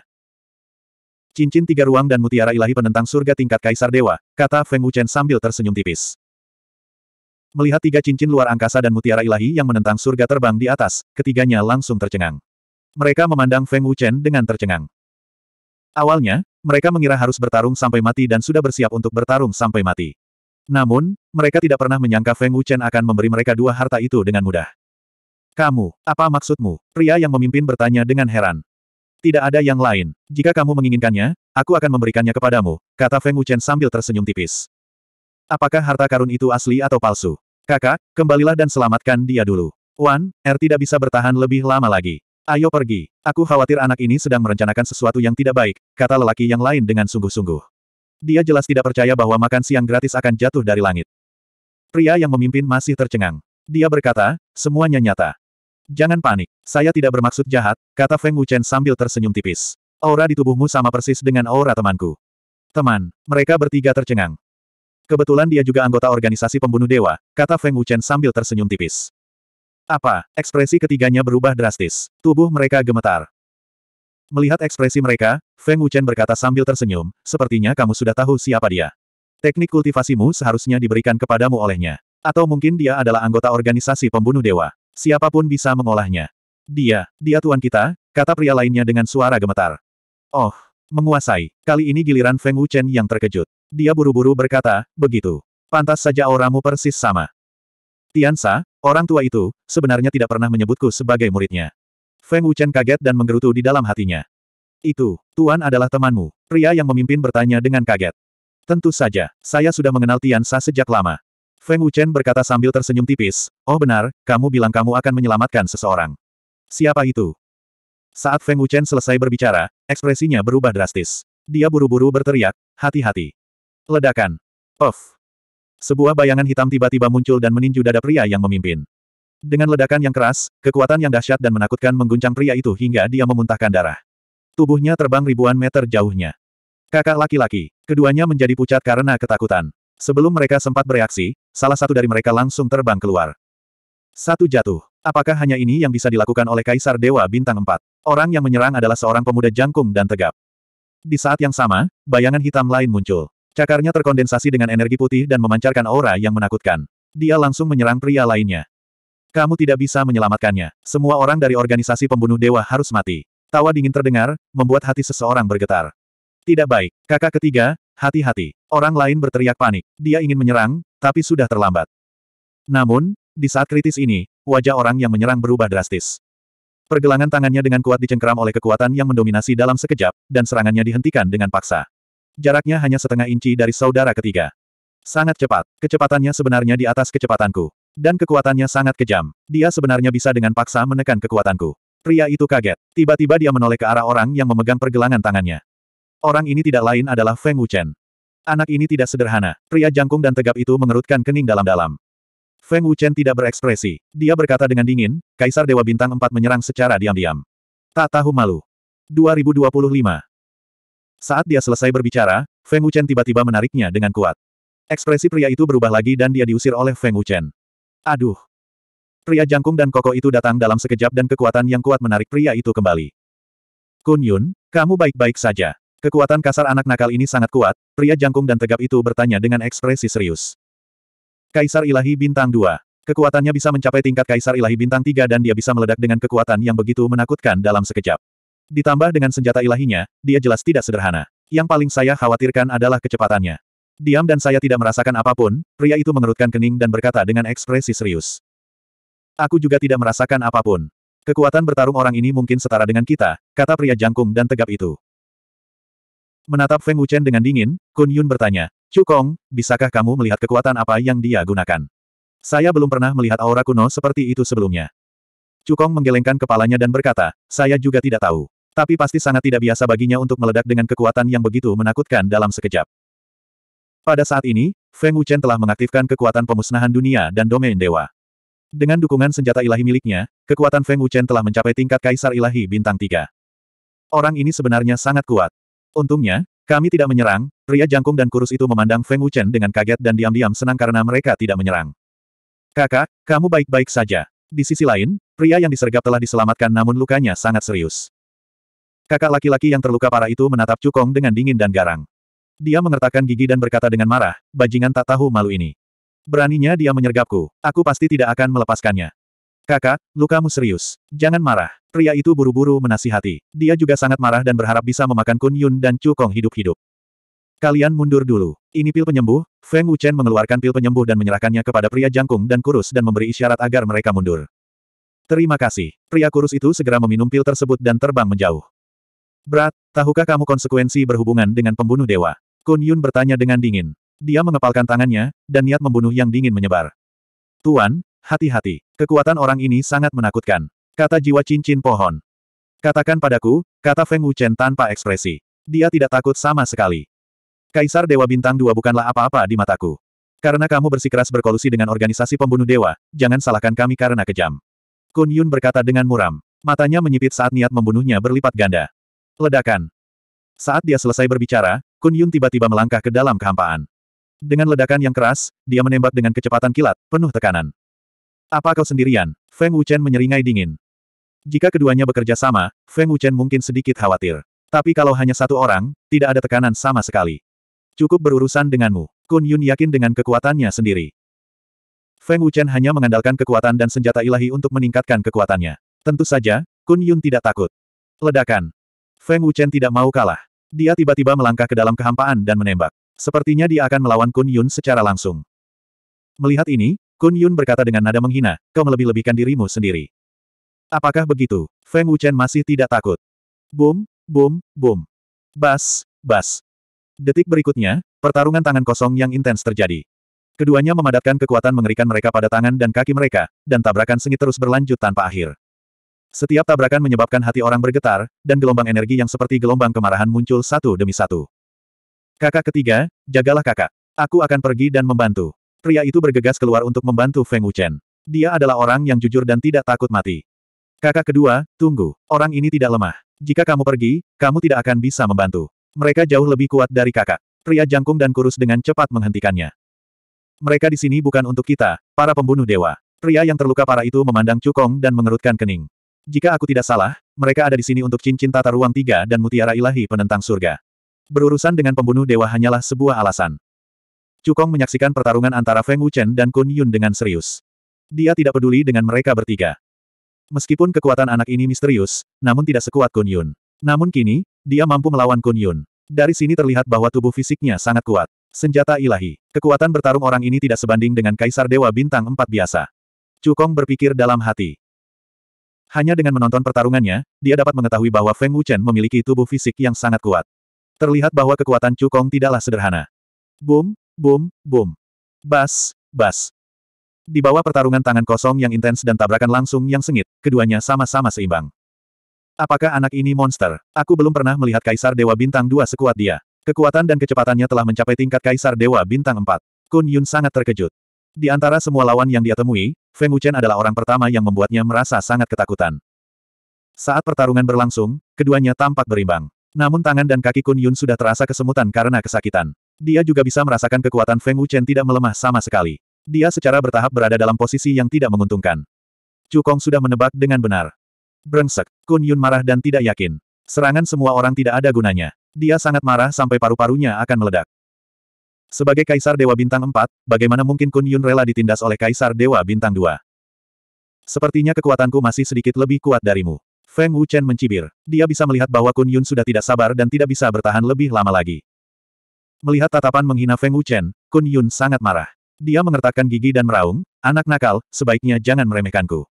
Cincin tiga ruang dan mutiara ilahi penentang surga tingkat Kaisar Dewa, kata Feng Wuchen sambil tersenyum tipis. Melihat tiga cincin luar angkasa dan mutiara ilahi yang menentang surga terbang di atas, ketiganya langsung tercengang. Mereka memandang Feng Wuchen dengan tercengang. Awalnya, mereka mengira harus bertarung sampai mati dan sudah bersiap untuk bertarung sampai mati. Namun, mereka tidak pernah menyangka Feng Wuchen akan memberi mereka dua harta itu dengan mudah. Kamu, apa maksudmu? Pria yang memimpin bertanya dengan heran. Tidak ada yang lain. Jika kamu menginginkannya, aku akan memberikannya kepadamu, kata Feng Wuchen sambil tersenyum tipis. Apakah harta karun itu asli atau palsu? Kakak, kembalilah dan selamatkan dia dulu. Wan, R er tidak bisa bertahan lebih lama lagi. Ayo pergi. Aku khawatir anak ini sedang merencanakan sesuatu yang tidak baik, kata lelaki yang lain dengan sungguh-sungguh. Dia jelas tidak percaya bahwa makan siang gratis akan jatuh dari langit. Pria yang memimpin masih tercengang. Dia berkata, semuanya nyata. Jangan panik, saya tidak bermaksud jahat, kata Feng Wuchen sambil tersenyum tipis. Aura di tubuhmu sama persis dengan aura temanku. Teman, mereka bertiga tercengang. Kebetulan dia juga anggota organisasi pembunuh dewa, kata Feng Wuchen sambil tersenyum tipis. Apa? Ekspresi ketiganya berubah drastis. Tubuh mereka gemetar. Melihat ekspresi mereka, Feng Wuchen berkata sambil tersenyum, sepertinya kamu sudah tahu siapa dia. Teknik kultivasimu seharusnya diberikan kepadamu olehnya. Atau mungkin dia adalah anggota organisasi pembunuh dewa. Siapapun bisa mengolahnya. Dia, dia tuan kita, kata pria lainnya dengan suara gemetar. Oh, menguasai. Kali ini giliran Feng Wuchen yang terkejut. Dia buru-buru berkata, begitu. Pantas saja auramu persis sama. Tian Sa, orang tua itu, sebenarnya tidak pernah menyebutku sebagai muridnya. Feng Wuchen kaget dan menggerutu di dalam hatinya. Itu, Tuan adalah temanmu. Pria yang memimpin bertanya dengan kaget. Tentu saja, saya sudah mengenal Tian Sa sejak lama. Feng Wuchen berkata sambil tersenyum tipis, Oh benar, kamu bilang kamu akan menyelamatkan seseorang. Siapa itu? Saat Feng Wuchen selesai berbicara, ekspresinya berubah drastis. Dia buru-buru berteriak, hati-hati. Ledakan. Off. Sebuah bayangan hitam tiba-tiba muncul dan meninju dada pria yang memimpin. Dengan ledakan yang keras, kekuatan yang dahsyat dan menakutkan mengguncang pria itu hingga dia memuntahkan darah. Tubuhnya terbang ribuan meter jauhnya. Kakak laki-laki, keduanya menjadi pucat karena ketakutan. Sebelum mereka sempat bereaksi, salah satu dari mereka langsung terbang keluar. Satu jatuh. Apakah hanya ini yang bisa dilakukan oleh Kaisar Dewa Bintang 4? Orang yang menyerang adalah seorang pemuda jangkung dan tegap. Di saat yang sama, bayangan hitam lain muncul. Cakarnya terkondensasi dengan energi putih dan memancarkan aura yang menakutkan. Dia langsung menyerang pria lainnya. Kamu tidak bisa menyelamatkannya. Semua orang dari organisasi pembunuh dewa harus mati. Tawa dingin terdengar, membuat hati seseorang bergetar. Tidak baik. Kakak ketiga, hati-hati. Orang lain berteriak panik. Dia ingin menyerang, tapi sudah terlambat. Namun, di saat kritis ini, wajah orang yang menyerang berubah drastis. Pergelangan tangannya dengan kuat dicengkeram oleh kekuatan yang mendominasi dalam sekejap, dan serangannya dihentikan dengan paksa. Jaraknya hanya setengah inci dari saudara ketiga. Sangat cepat. Kecepatannya sebenarnya di atas kecepatanku. Dan kekuatannya sangat kejam. Dia sebenarnya bisa dengan paksa menekan kekuatanku. Pria itu kaget. Tiba-tiba dia menoleh ke arah orang yang memegang pergelangan tangannya. Orang ini tidak lain adalah Feng Wuchen. Anak ini tidak sederhana. Pria jangkung dan tegap itu mengerutkan kening dalam-dalam. Feng Wuchen tidak berekspresi. Dia berkata dengan dingin, Kaisar Dewa Bintang 4 menyerang secara diam-diam. Tak tahu malu. 2025 Saat dia selesai berbicara, Feng Wuchen tiba-tiba menariknya dengan kuat. Ekspresi pria itu berubah lagi dan dia diusir oleh Feng Wuchen. Aduh. Pria jangkung dan koko itu datang dalam sekejap dan kekuatan yang kuat menarik pria itu kembali. Kun Yun, kamu baik-baik saja. Kekuatan kasar anak nakal ini sangat kuat, pria jangkung dan tegap itu bertanya dengan ekspresi serius. Kaisar Ilahi Bintang 2. Kekuatannya bisa mencapai tingkat Kaisar Ilahi Bintang 3 dan dia bisa meledak dengan kekuatan yang begitu menakutkan dalam sekejap. Ditambah dengan senjata ilahinya, dia jelas tidak sederhana. Yang paling saya khawatirkan adalah kecepatannya. Diam dan saya tidak merasakan apapun, pria itu mengerutkan kening dan berkata dengan ekspresi serius. Aku juga tidak merasakan apapun. Kekuatan bertarung orang ini mungkin setara dengan kita, kata pria jangkung dan tegap itu. Menatap Feng Wuchen dengan dingin, Kun Yun bertanya, Cukong, bisakah kamu melihat kekuatan apa yang dia gunakan? Saya belum pernah melihat aura kuno seperti itu sebelumnya. Cukong menggelengkan kepalanya dan berkata, saya juga tidak tahu. Tapi pasti sangat tidak biasa baginya untuk meledak dengan kekuatan yang begitu menakutkan dalam sekejap. Pada saat ini, Feng Wuchen telah mengaktifkan kekuatan pemusnahan dunia dan domain dewa. Dengan dukungan senjata ilahi miliknya, kekuatan Feng Wuchen telah mencapai tingkat kaisar ilahi bintang tiga. Orang ini sebenarnya sangat kuat. Untungnya, kami tidak menyerang, pria jangkung dan kurus itu memandang Feng Wuchen dengan kaget dan diam-diam senang karena mereka tidak menyerang. Kakak, kamu baik-baik saja. Di sisi lain, pria yang disergap telah diselamatkan namun lukanya sangat serius. Kakak laki-laki yang terluka parah itu menatap Cukong dengan dingin dan garang. Dia mengertakkan gigi dan berkata dengan marah, bajingan tak tahu malu ini. Beraninya dia menyergapku, aku pasti tidak akan melepaskannya. Kakak, lukamu serius. Jangan marah. Pria itu buru-buru menasihati. Dia juga sangat marah dan berharap bisa memakan Kun Yun dan Chu Kong hidup-hidup. Kalian mundur dulu. Ini pil penyembuh. Feng Wuchen mengeluarkan pil penyembuh dan menyerahkannya kepada pria jangkung dan kurus dan memberi isyarat agar mereka mundur. Terima kasih. Pria kurus itu segera meminum pil tersebut dan terbang menjauh. Brat, tahukah kamu konsekuensi berhubungan dengan pembunuh dewa? Kun Yun bertanya dengan dingin. Dia mengepalkan tangannya, dan niat membunuh yang dingin menyebar. Tuan, hati-hati. Kekuatan orang ini sangat menakutkan. Kata jiwa cincin pohon. Katakan padaku, kata Feng Wuchen tanpa ekspresi. Dia tidak takut sama sekali. Kaisar Dewa Bintang Dua bukanlah apa-apa di mataku. Karena kamu bersikeras berkolusi dengan organisasi pembunuh dewa, jangan salahkan kami karena kejam. Kun Yun berkata dengan muram. Matanya menyipit saat niat membunuhnya berlipat ganda. Ledakan. Saat dia selesai berbicara, Kun Yun tiba-tiba melangkah ke dalam kehampaan. Dengan ledakan yang keras, dia menembak dengan kecepatan kilat, penuh tekanan. Apa kau sendirian? Feng Wuchen menyeringai dingin. Jika keduanya bekerja sama, Feng Wuchen mungkin sedikit khawatir. Tapi kalau hanya satu orang, tidak ada tekanan sama sekali. Cukup berurusan denganmu. Kun Yun yakin dengan kekuatannya sendiri. Feng Wuchen hanya mengandalkan kekuatan dan senjata ilahi untuk meningkatkan kekuatannya. Tentu saja, Kun Yun tidak takut. Ledakan. Feng Wuchen tidak mau kalah. Dia tiba-tiba melangkah ke dalam kehampaan dan menembak. Sepertinya dia akan melawan Kun Yun secara langsung. Melihat ini, Kun Yun berkata dengan nada menghina, kau melebih-lebihkan dirimu sendiri. Apakah begitu? Feng Wuchen masih tidak takut. Boom, boom, boom. Bas, bas. Detik berikutnya, pertarungan tangan kosong yang intens terjadi. Keduanya memadatkan kekuatan mengerikan mereka pada tangan dan kaki mereka, dan tabrakan sengit terus berlanjut tanpa akhir. Setiap tabrakan menyebabkan hati orang bergetar, dan gelombang energi yang seperti gelombang kemarahan muncul satu demi satu. Kakak ketiga, jagalah kakak. Aku akan pergi dan membantu. Pria itu bergegas keluar untuk membantu Feng Wuchen. Dia adalah orang yang jujur dan tidak takut mati. Kakak kedua, tunggu. Orang ini tidak lemah. Jika kamu pergi, kamu tidak akan bisa membantu. Mereka jauh lebih kuat dari kakak. Pria jangkung dan kurus dengan cepat menghentikannya. Mereka di sini bukan untuk kita, para pembunuh dewa. Pria yang terluka parah itu memandang Cukong dan mengerutkan kening. Jika aku tidak salah, mereka ada di sini untuk cincin tata ruang tiga dan mutiara ilahi penentang surga. Berurusan dengan pembunuh dewa hanyalah sebuah alasan. Cukong menyaksikan pertarungan antara Feng Wuchen dan Kun Yun dengan serius. Dia tidak peduli dengan mereka bertiga. Meskipun kekuatan anak ini misterius, namun tidak sekuat Kun Yun. Namun kini, dia mampu melawan Kun Yun. Dari sini terlihat bahwa tubuh fisiknya sangat kuat. Senjata ilahi. Kekuatan bertarung orang ini tidak sebanding dengan Kaisar Dewa Bintang Empat biasa. Cukong berpikir dalam hati. Hanya dengan menonton pertarungannya, dia dapat mengetahui bahwa Feng Wuchen memiliki tubuh fisik yang sangat kuat. Terlihat bahwa kekuatan Cukong tidaklah sederhana. Boom, boom, boom. Bas, bas. Di bawah pertarungan tangan kosong yang intens dan tabrakan langsung yang sengit, keduanya sama-sama seimbang. Apakah anak ini monster? Aku belum pernah melihat Kaisar Dewa Bintang 2 sekuat dia. Kekuatan dan kecepatannya telah mencapai tingkat Kaisar Dewa Bintang 4. Kun Yun sangat terkejut. Di antara semua lawan yang dia temui, Feng Wuchen adalah orang pertama yang membuatnya merasa sangat ketakutan. Saat pertarungan berlangsung, keduanya tampak berimbang. Namun tangan dan kaki Kun Yun sudah terasa kesemutan karena kesakitan. Dia juga bisa merasakan kekuatan Feng Wuchen tidak melemah sama sekali. Dia secara bertahap berada dalam posisi yang tidak menguntungkan. Chu Kong sudah menebak dengan benar. Brengsek, Kun Yun marah dan tidak yakin. Serangan semua orang tidak ada gunanya. Dia sangat marah sampai paru-parunya akan meledak. Sebagai Kaisar Dewa Bintang 4, bagaimana mungkin Kun Yun rela ditindas oleh Kaisar Dewa Bintang 2? Sepertinya kekuatanku masih sedikit lebih kuat darimu. Feng Wuchen mencibir. Dia bisa melihat bahwa Kun Yun sudah tidak sabar dan tidak bisa bertahan lebih lama lagi. Melihat tatapan menghina Feng Wuchen, Kun Yun sangat marah. Dia mengertakkan gigi dan meraung, anak nakal, sebaiknya jangan meremehkanku.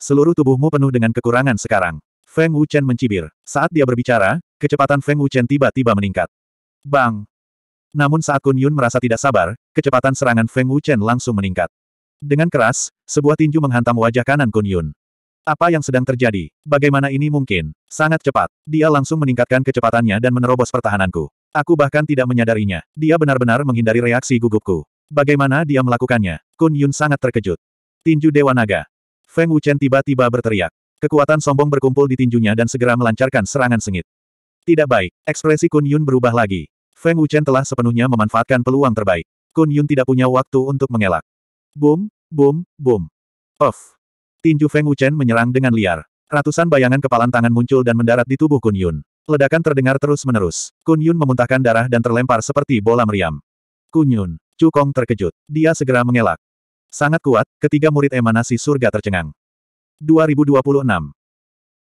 Seluruh tubuhmu penuh dengan kekurangan sekarang. Feng Wuchen mencibir. Saat dia berbicara, kecepatan Feng Wuchen tiba-tiba meningkat. Bang! Namun saat Kun Yun merasa tidak sabar, kecepatan serangan Feng Wuchen langsung meningkat. Dengan keras, sebuah tinju menghantam wajah kanan Kun Yun. Apa yang sedang terjadi? Bagaimana ini mungkin? Sangat cepat. Dia langsung meningkatkan kecepatannya dan menerobos pertahananku. Aku bahkan tidak menyadarinya. Dia benar-benar menghindari reaksi gugupku. Bagaimana dia melakukannya? Kun Yun sangat terkejut. Tinju Dewa Naga. Feng Wuchen tiba-tiba berteriak. Kekuatan sombong berkumpul di tinjunya dan segera melancarkan serangan sengit. Tidak baik, ekspresi Kun Yun berubah lagi. Feng Wuchen telah sepenuhnya memanfaatkan peluang terbaik. Kun Yun tidak punya waktu untuk mengelak. Boom, boom, boom. Of. Tinju Feng Wuchen menyerang dengan liar. Ratusan bayangan kepalan tangan muncul dan mendarat di tubuh Kun Yun. Ledakan terdengar terus-menerus. Kun Yun memuntahkan darah dan terlempar seperti bola meriam. Kun Yun, Chu Kong terkejut. Dia segera mengelak. Sangat kuat, ketiga murid emanasi surga tercengang. 2026.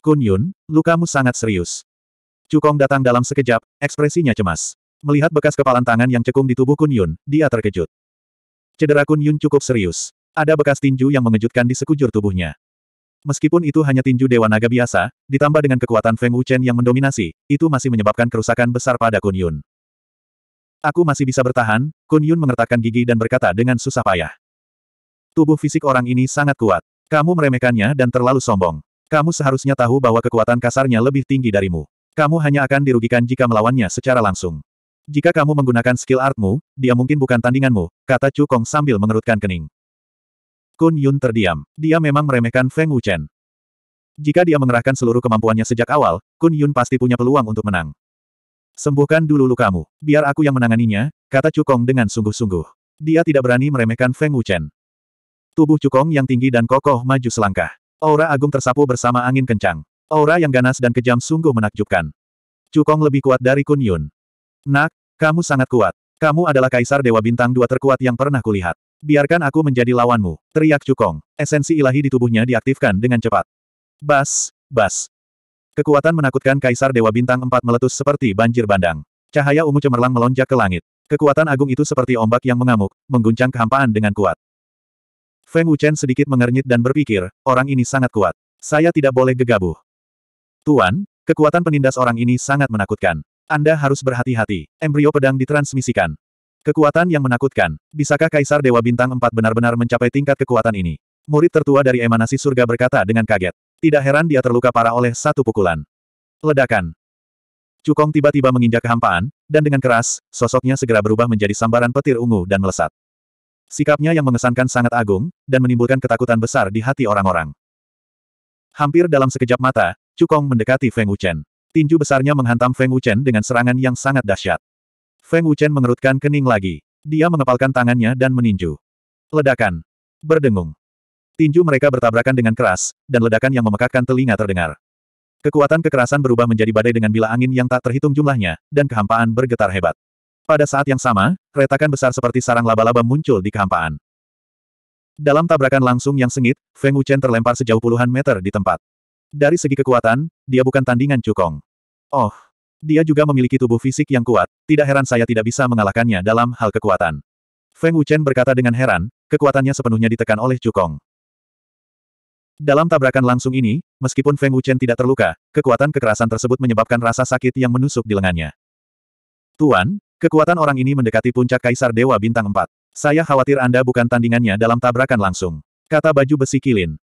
Kun Yun, lukamu sangat serius. Chu Kong datang dalam sekejap, ekspresinya cemas. Melihat bekas kepalan tangan yang cekung di tubuh Kun Yun, dia terkejut. Cedera Kun Yun cukup serius. Ada bekas tinju yang mengejutkan di sekujur tubuhnya. Meskipun itu hanya tinju Dewa Naga biasa, ditambah dengan kekuatan Feng Wuchen yang mendominasi, itu masih menyebabkan kerusakan besar pada Kun Yun. Aku masih bisa bertahan, Kun Yun mengertakkan gigi dan berkata dengan susah payah. Tubuh fisik orang ini sangat kuat. Kamu meremehkannya dan terlalu sombong. Kamu seharusnya tahu bahwa kekuatan kasarnya lebih tinggi darimu. Kamu hanya akan dirugikan jika melawannya secara langsung. Jika kamu menggunakan skill artmu, dia mungkin bukan tandinganmu, kata Chu Kong sambil mengerutkan kening. Kun Yun terdiam. Dia memang meremehkan Feng Wuchen. Jika dia mengerahkan seluruh kemampuannya sejak awal, Kun Yun pasti punya peluang untuk menang. Sembuhkan dulu lukamu, biar aku yang menanganinya, kata Chu Kong dengan sungguh-sungguh. Dia tidak berani meremehkan Feng Wuchen. Tubuh Chu Kong yang tinggi dan kokoh maju selangkah. Aura agung tersapu bersama angin kencang. Aura yang ganas dan kejam sungguh menakjubkan. Chu Kong lebih kuat dari Kun Yun. Nak, kamu sangat kuat. Kamu adalah kaisar dewa bintang dua terkuat yang pernah kulihat. Biarkan aku menjadi lawanmu, teriak Cukong. Esensi ilahi di tubuhnya diaktifkan dengan cepat. Bas, bas. Kekuatan menakutkan kaisar dewa bintang empat meletus seperti banjir bandang. Cahaya ungu cemerlang melonjak ke langit. Kekuatan agung itu seperti ombak yang mengamuk, mengguncang kehampaan dengan kuat. Feng Wuchen sedikit mengernyit dan berpikir, orang ini sangat kuat. Saya tidak boleh gegabah. Tuan, kekuatan penindas orang ini sangat menakutkan. Anda harus berhati-hati. Embrio pedang ditransmisikan. Kekuatan yang menakutkan. Bisakah Kaisar Dewa Bintang 4 benar-benar mencapai tingkat kekuatan ini? Murid tertua dari emanasi surga berkata dengan kaget. Tidak heran dia terluka parah oleh satu pukulan. Ledakan. Cukong tiba-tiba menginjak kehampaan, dan dengan keras, sosoknya segera berubah menjadi sambaran petir ungu dan melesat. Sikapnya yang mengesankan sangat agung, dan menimbulkan ketakutan besar di hati orang-orang. Hampir dalam sekejap mata, Cukong mendekati Feng Wuchen. Tinju besarnya menghantam Feng Wuchen dengan serangan yang sangat dahsyat. Feng Wuchen mengerutkan kening lagi. Dia mengepalkan tangannya dan meninju. Ledakan. Berdengung. Tinju mereka bertabrakan dengan keras, dan ledakan yang memekakkan telinga terdengar. Kekuatan kekerasan berubah menjadi badai dengan bila angin yang tak terhitung jumlahnya, dan kehampaan bergetar hebat. Pada saat yang sama, retakan besar seperti sarang laba-laba muncul di kehampaan. Dalam tabrakan langsung yang sengit, Feng Wuchen terlempar sejauh puluhan meter di tempat. Dari segi kekuatan, dia bukan tandingan Cukong. Oh, dia juga memiliki tubuh fisik yang kuat, tidak heran saya tidak bisa mengalahkannya dalam hal kekuatan. Feng Wuchen berkata dengan heran, kekuatannya sepenuhnya ditekan oleh Cukong. Dalam tabrakan langsung ini, meskipun Feng Wuchen tidak terluka, kekuatan kekerasan tersebut menyebabkan rasa sakit yang menusuk di lengannya. Tuan, kekuatan orang ini mendekati puncak Kaisar Dewa Bintang 4. Saya khawatir Anda bukan tandingannya dalam tabrakan langsung. Kata baju besi kilin.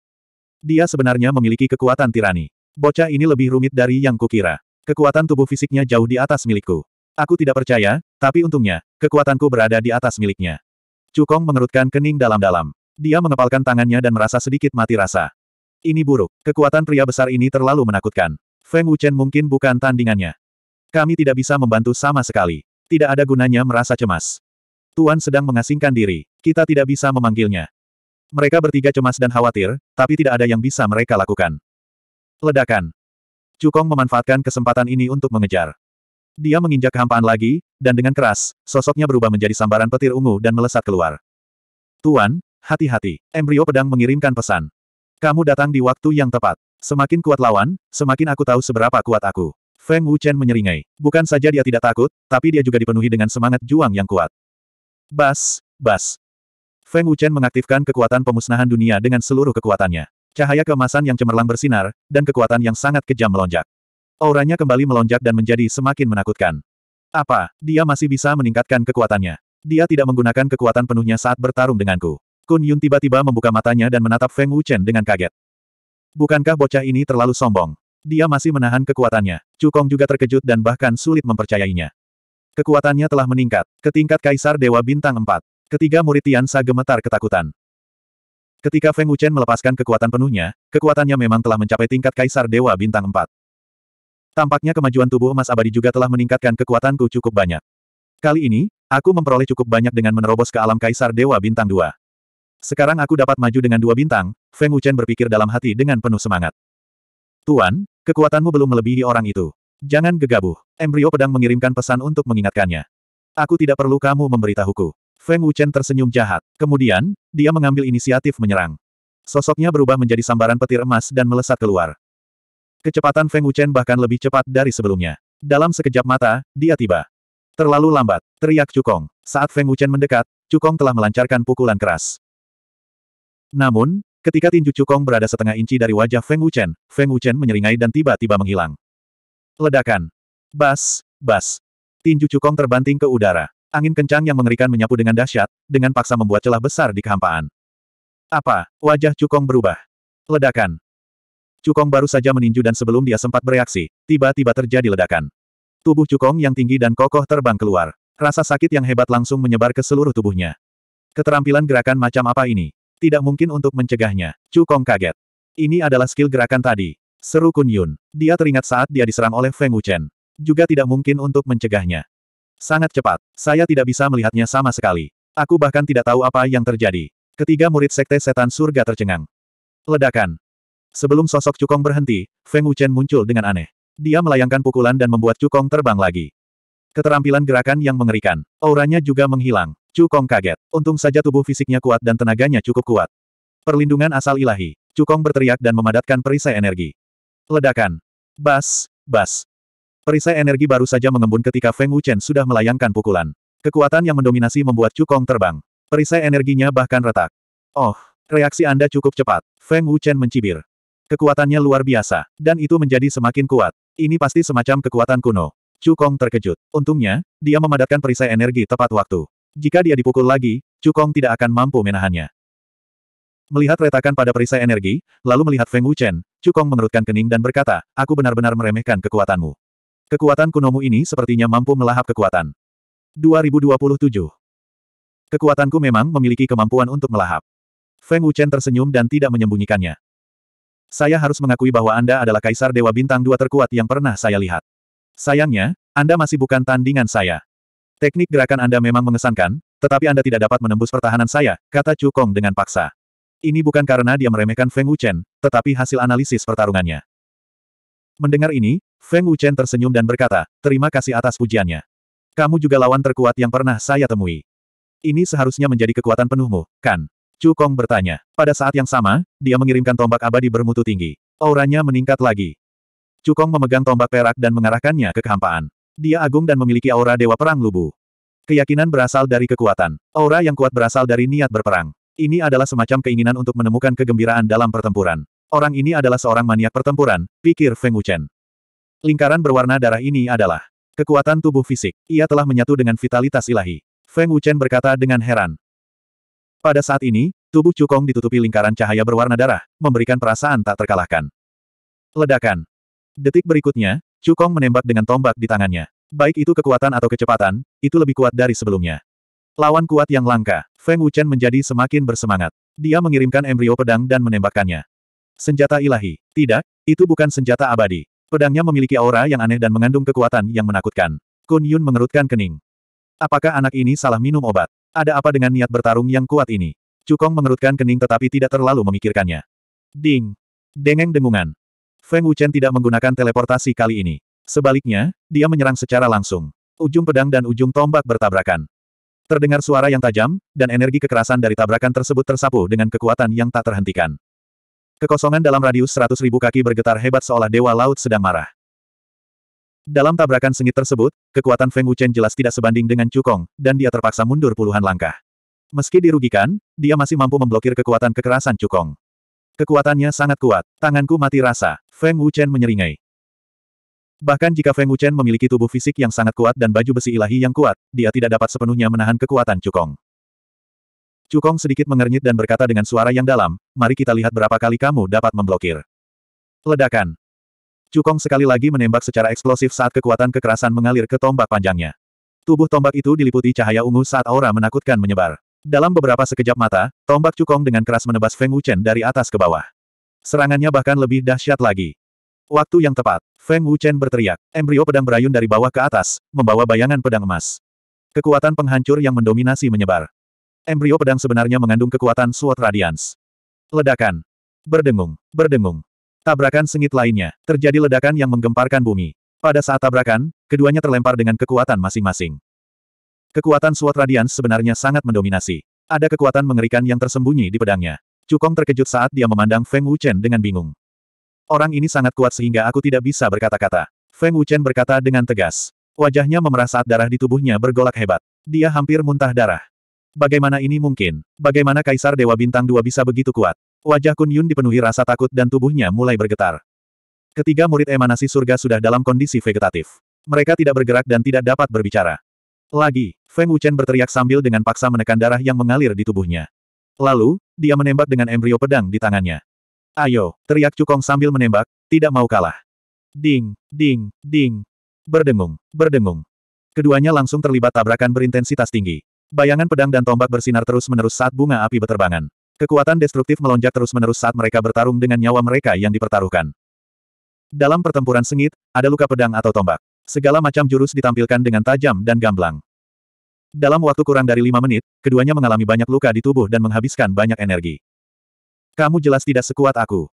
Dia sebenarnya memiliki kekuatan tirani. Bocah ini lebih rumit dari yang kukira. Kekuatan tubuh fisiknya jauh di atas milikku. Aku tidak percaya, tapi untungnya, kekuatanku berada di atas miliknya. Cukong mengerutkan kening dalam-dalam. Dia mengepalkan tangannya dan merasa sedikit mati rasa. Ini buruk. Kekuatan pria besar ini terlalu menakutkan. Feng Wuchen mungkin bukan tandingannya. Kami tidak bisa membantu sama sekali. Tidak ada gunanya merasa cemas. Tuan sedang mengasingkan diri. Kita tidak bisa memanggilnya. Mereka bertiga cemas dan khawatir, tapi tidak ada yang bisa mereka lakukan. Ledakan. Cukong memanfaatkan kesempatan ini untuk mengejar. Dia menginjak kehampaan lagi, dan dengan keras, sosoknya berubah menjadi sambaran petir ungu dan melesat keluar. Tuan, hati-hati. Embrio pedang mengirimkan pesan. Kamu datang di waktu yang tepat. Semakin kuat lawan, semakin aku tahu seberapa kuat aku. Feng Wuchen menyeringai. Bukan saja dia tidak takut, tapi dia juga dipenuhi dengan semangat juang yang kuat. Bas, bas, Feng Wuchen mengaktifkan kekuatan pemusnahan dunia dengan seluruh kekuatannya. Cahaya keemasan yang cemerlang bersinar, dan kekuatan yang sangat kejam melonjak. Auranya kembali melonjak dan menjadi semakin menakutkan. Apa, dia masih bisa meningkatkan kekuatannya? Dia tidak menggunakan kekuatan penuhnya saat bertarung denganku. Kun Yun tiba-tiba membuka matanya dan menatap Feng Wuchen dengan kaget. Bukankah bocah ini terlalu sombong? Dia masih menahan kekuatannya. Cukong juga terkejut dan bahkan sulit mempercayainya. Kekuatannya telah meningkat, ke tingkat Kaisar Dewa Bintang 4. Ketiga murid Tiansa gemetar ketakutan. Ketika Feng Wuchen melepaskan kekuatan penuhnya, kekuatannya memang telah mencapai tingkat Kaisar Dewa Bintang 4. Tampaknya kemajuan tubuh emas abadi juga telah meningkatkan kekuatanku cukup banyak. Kali ini, aku memperoleh cukup banyak dengan menerobos ke alam Kaisar Dewa Bintang 2. Sekarang aku dapat maju dengan dua bintang, Feng Wuchen berpikir dalam hati dengan penuh semangat. Tuan, kekuatanmu belum melebihi orang itu. Jangan gegabah. Embrio pedang mengirimkan pesan untuk mengingatkannya. Aku tidak perlu kamu memberitahuku. Feng Wuchen tersenyum jahat. Kemudian, dia mengambil inisiatif menyerang. Sosoknya berubah menjadi sambaran petir emas dan melesat keluar. Kecepatan Feng Wuchen bahkan lebih cepat dari sebelumnya. Dalam sekejap mata, dia tiba. Terlalu lambat, teriak Cukong. Saat Feng Wuchen mendekat, Cukong telah melancarkan pukulan keras. Namun, ketika tinju Cukong berada setengah inci dari wajah Feng Wuchen, Feng Wuchen menyeringai dan tiba-tiba menghilang. Ledakan. Bas, bas. Tinju Cukong terbanting ke udara. Angin kencang yang mengerikan menyapu dengan dahsyat, dengan paksa membuat celah besar di kehampaan. Apa? Wajah Cukong berubah. Ledakan. Cukong baru saja meninju dan sebelum dia sempat bereaksi, tiba-tiba terjadi ledakan. Tubuh Cukong yang tinggi dan kokoh terbang keluar. Rasa sakit yang hebat langsung menyebar ke seluruh tubuhnya. Keterampilan gerakan macam apa ini? Tidak mungkin untuk mencegahnya. Cukong kaget. Ini adalah skill gerakan tadi. Seru Kun Yun. Dia teringat saat dia diserang oleh Feng Wuchen. Juga tidak mungkin untuk mencegahnya. Sangat cepat. Saya tidak bisa melihatnya sama sekali. Aku bahkan tidak tahu apa yang terjadi. Ketiga murid sekte setan surga tercengang. Ledakan. Sebelum sosok Cukong berhenti, Feng Wuchen muncul dengan aneh. Dia melayangkan pukulan dan membuat Cukong terbang lagi. Keterampilan gerakan yang mengerikan. Auranya juga menghilang. Cukong kaget. Untung saja tubuh fisiknya kuat dan tenaganya cukup kuat. Perlindungan asal ilahi. Cukong berteriak dan memadatkan perisai energi. Ledakan. Bas, bas. Perisai energi baru saja mengembun ketika Feng Wuchen sudah melayangkan pukulan. Kekuatan yang mendominasi membuat Cukong terbang. Perisai energinya bahkan retak. Oh, reaksi Anda cukup cepat. Feng Wuchen mencibir. Kekuatannya luar biasa, dan itu menjadi semakin kuat. Ini pasti semacam kekuatan kuno. Cukong terkejut. Untungnya, dia memadatkan perisai energi tepat waktu. Jika dia dipukul lagi, Cukong tidak akan mampu menahannya. Melihat retakan pada perisai energi, lalu melihat Feng Wuchen, Cukong mengerutkan kening dan berkata, aku benar-benar meremehkan kekuatanmu. Kekuatan kunomu ini sepertinya mampu melahap kekuatan. 2027. Kekuatanku memang memiliki kemampuan untuk melahap. Feng Wuchen tersenyum dan tidak menyembunyikannya. Saya harus mengakui bahwa Anda adalah kaisar dewa bintang dua terkuat yang pernah saya lihat. Sayangnya, Anda masih bukan tandingan saya. Teknik gerakan Anda memang mengesankan, tetapi Anda tidak dapat menembus pertahanan saya, kata Chu Kong dengan paksa. Ini bukan karena dia meremehkan Feng Wuchen, tetapi hasil analisis pertarungannya. Mendengar ini, Feng Wuchen tersenyum dan berkata, terima kasih atas pujiannya. Kamu juga lawan terkuat yang pernah saya temui. Ini seharusnya menjadi kekuatan penuhmu, kan? Chu Kong bertanya. Pada saat yang sama, dia mengirimkan tombak abadi bermutu tinggi. Auranya meningkat lagi. Chu Kong memegang tombak perak dan mengarahkannya ke kehampaan. Dia agung dan memiliki aura dewa perang lubu. Keyakinan berasal dari kekuatan. Aura yang kuat berasal dari niat berperang. Ini adalah semacam keinginan untuk menemukan kegembiraan dalam pertempuran. Orang ini adalah seorang maniak pertempuran, pikir Feng Wuchen. Lingkaran berwarna darah ini adalah kekuatan tubuh fisik. Ia telah menyatu dengan vitalitas ilahi. Feng Wuchen berkata dengan heran. Pada saat ini, tubuh Cukong ditutupi lingkaran cahaya berwarna darah, memberikan perasaan tak terkalahkan. Ledakan. Detik berikutnya, Cukong menembak dengan tombak di tangannya. Baik itu kekuatan atau kecepatan, itu lebih kuat dari sebelumnya. Lawan kuat yang langka, Feng Wuchen menjadi semakin bersemangat. Dia mengirimkan embrio pedang dan menembakkannya. Senjata ilahi. Tidak, itu bukan senjata abadi. Pedangnya memiliki aura yang aneh dan mengandung kekuatan yang menakutkan. Kun Yun mengerutkan kening. Apakah anak ini salah minum obat? Ada apa dengan niat bertarung yang kuat ini? Cukong mengerutkan kening tetapi tidak terlalu memikirkannya. Ding! Dengeng dengungan. Feng Wuchen tidak menggunakan teleportasi kali ini. Sebaliknya, dia menyerang secara langsung. Ujung pedang dan ujung tombak bertabrakan. Terdengar suara yang tajam, dan energi kekerasan dari tabrakan tersebut tersapu dengan kekuatan yang tak terhentikan. Kekosongan dalam radius seratus ribu kaki bergetar hebat seolah dewa laut sedang marah. Dalam tabrakan sengit tersebut, kekuatan Feng Wuchen jelas tidak sebanding dengan Cukong, dan dia terpaksa mundur puluhan langkah. Meski dirugikan, dia masih mampu memblokir kekuatan kekerasan Cukong. Kekuatannya sangat kuat, tanganku mati rasa, Feng Wuchen menyeringai. Bahkan jika Feng Wuchen memiliki tubuh fisik yang sangat kuat dan baju besi ilahi yang kuat, dia tidak dapat sepenuhnya menahan kekuatan Cukong. Cukong sedikit mengernyit dan berkata dengan suara yang dalam, mari kita lihat berapa kali kamu dapat memblokir. Ledakan. Cukong sekali lagi menembak secara eksplosif saat kekuatan kekerasan mengalir ke tombak panjangnya. Tubuh tombak itu diliputi cahaya ungu saat aura menakutkan menyebar. Dalam beberapa sekejap mata, tombak Cukong dengan keras menebas Feng Wuchen dari atas ke bawah. Serangannya bahkan lebih dahsyat lagi. Waktu yang tepat, Feng Wuchen berteriak. Embrio pedang berayun dari bawah ke atas, membawa bayangan pedang emas. Kekuatan penghancur yang mendominasi menyebar. Embrio pedang sebenarnya mengandung kekuatan Sword Radiance. Ledakan. Berdengung. Berdengung. Tabrakan sengit lainnya. Terjadi ledakan yang menggemparkan bumi. Pada saat tabrakan, keduanya terlempar dengan kekuatan masing-masing. Kekuatan Sword Radiance sebenarnya sangat mendominasi. Ada kekuatan mengerikan yang tersembunyi di pedangnya. Cukong terkejut saat dia memandang Feng Wuchen dengan bingung. Orang ini sangat kuat sehingga aku tidak bisa berkata-kata. Feng Wuchen berkata dengan tegas. Wajahnya memerah saat darah di tubuhnya bergolak hebat. Dia hampir muntah darah. Bagaimana ini mungkin? Bagaimana Kaisar Dewa Bintang Dua bisa begitu kuat? Wajah Kun Yun dipenuhi rasa takut dan tubuhnya mulai bergetar. Ketiga murid emanasi surga sudah dalam kondisi vegetatif. Mereka tidak bergerak dan tidak dapat berbicara. Lagi, Feng Wuchen berteriak sambil dengan paksa menekan darah yang mengalir di tubuhnya. Lalu, dia menembak dengan embrio pedang di tangannya. Ayo, teriak Cukong sambil menembak, tidak mau kalah. Ding, ding, ding. Berdengung, berdengung. Keduanya langsung terlibat tabrakan berintensitas tinggi. Bayangan pedang dan tombak bersinar terus-menerus saat bunga api berterbangan. Kekuatan destruktif melonjak terus-menerus saat mereka bertarung dengan nyawa mereka yang dipertaruhkan. Dalam pertempuran sengit, ada luka pedang atau tombak. Segala macam jurus ditampilkan dengan tajam dan gamblang. Dalam waktu kurang dari lima menit, keduanya mengalami banyak luka di tubuh dan menghabiskan banyak energi. Kamu jelas tidak sekuat aku.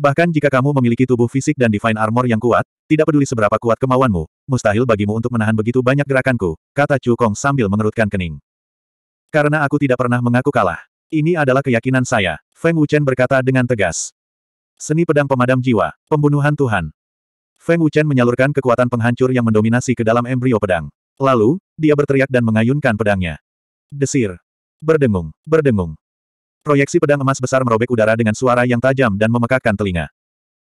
Bahkan jika kamu memiliki tubuh fisik dan divine armor yang kuat, tidak peduli seberapa kuat kemauanmu, mustahil bagimu untuk menahan begitu banyak gerakanku, kata Chu Kong sambil mengerutkan kening. Karena aku tidak pernah mengaku kalah. Ini adalah keyakinan saya, Feng Wuchen berkata dengan tegas. Seni pedang pemadam jiwa, pembunuhan Tuhan. Feng Wuchen menyalurkan kekuatan penghancur yang mendominasi ke dalam embrio pedang. Lalu, dia berteriak dan mengayunkan pedangnya. Desir. Berdengung, berdengung. Proyeksi pedang emas besar merobek udara dengan suara yang tajam dan memekakkan telinga.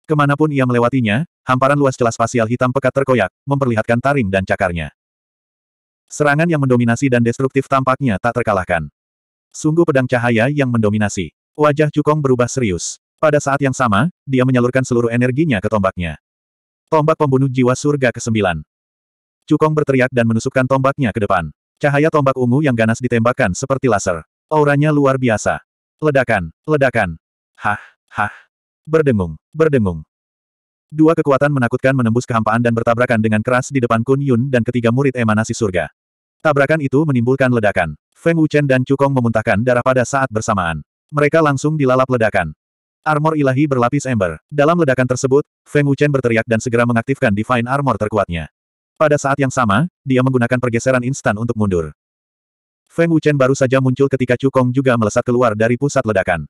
Kemanapun ia melewatinya, hamparan luas celah spasial hitam pekat terkoyak, memperlihatkan taring dan cakarnya. Serangan yang mendominasi dan destruktif tampaknya tak terkalahkan. Sungguh pedang cahaya yang mendominasi. Wajah Cukong berubah serius. Pada saat yang sama, dia menyalurkan seluruh energinya ke tombaknya. Tombak pembunuh jiwa surga ke-9. Cukong berteriak dan menusukkan tombaknya ke depan. Cahaya tombak ungu yang ganas ditembakkan seperti laser. Auranya luar biasa. Ledakan, ledakan. Hah, hah. Berdengung, berdengung. Dua kekuatan menakutkan menembus kehampaan dan bertabrakan dengan keras di depan Kun Yun dan ketiga murid emanasi surga. Tabrakan itu menimbulkan ledakan. Feng Wuchen dan Chu Kong memuntahkan darah pada saat bersamaan. Mereka langsung dilalap ledakan. Armor ilahi berlapis ember. Dalam ledakan tersebut, Feng Wuchen berteriak dan segera mengaktifkan Divine Armor terkuatnya. Pada saat yang sama, dia menggunakan pergeseran instan untuk mundur. Feng Wuchen baru saja muncul ketika Chu Kong juga melesat keluar dari pusat ledakan.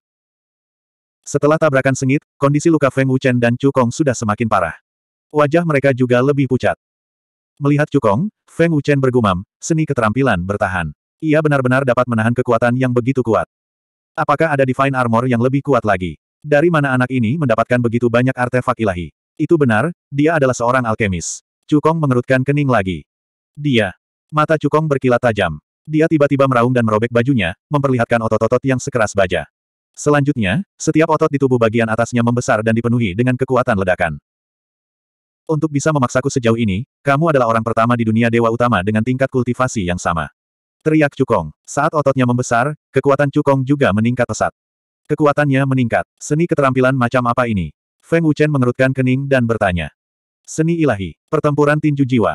Setelah tabrakan sengit, kondisi luka Feng Wuchen dan Chu Kong sudah semakin parah. Wajah mereka juga lebih pucat. Melihat Chu Kong, Feng Wuchen bergumam, seni keterampilan bertahan. Ia benar-benar dapat menahan kekuatan yang begitu kuat. Apakah ada Divine Armor yang lebih kuat lagi? Dari mana anak ini mendapatkan begitu banyak artefak ilahi? Itu benar, dia adalah seorang alkemis. Chu Kong mengerutkan kening lagi. Dia. Mata Chu Kong berkilat tajam. Dia tiba-tiba meraung dan merobek bajunya, memperlihatkan otot-otot yang sekeras baja. Selanjutnya, setiap otot di tubuh bagian atasnya membesar dan dipenuhi dengan kekuatan ledakan. Untuk bisa memaksaku sejauh ini, kamu adalah orang pertama di dunia dewa utama dengan tingkat kultivasi yang sama. Teriak Cukong. Saat ototnya membesar, kekuatan Cukong juga meningkat pesat. Kekuatannya meningkat. Seni keterampilan macam apa ini? Feng Wuchen mengerutkan kening dan bertanya. Seni ilahi. Pertempuran tinju jiwa.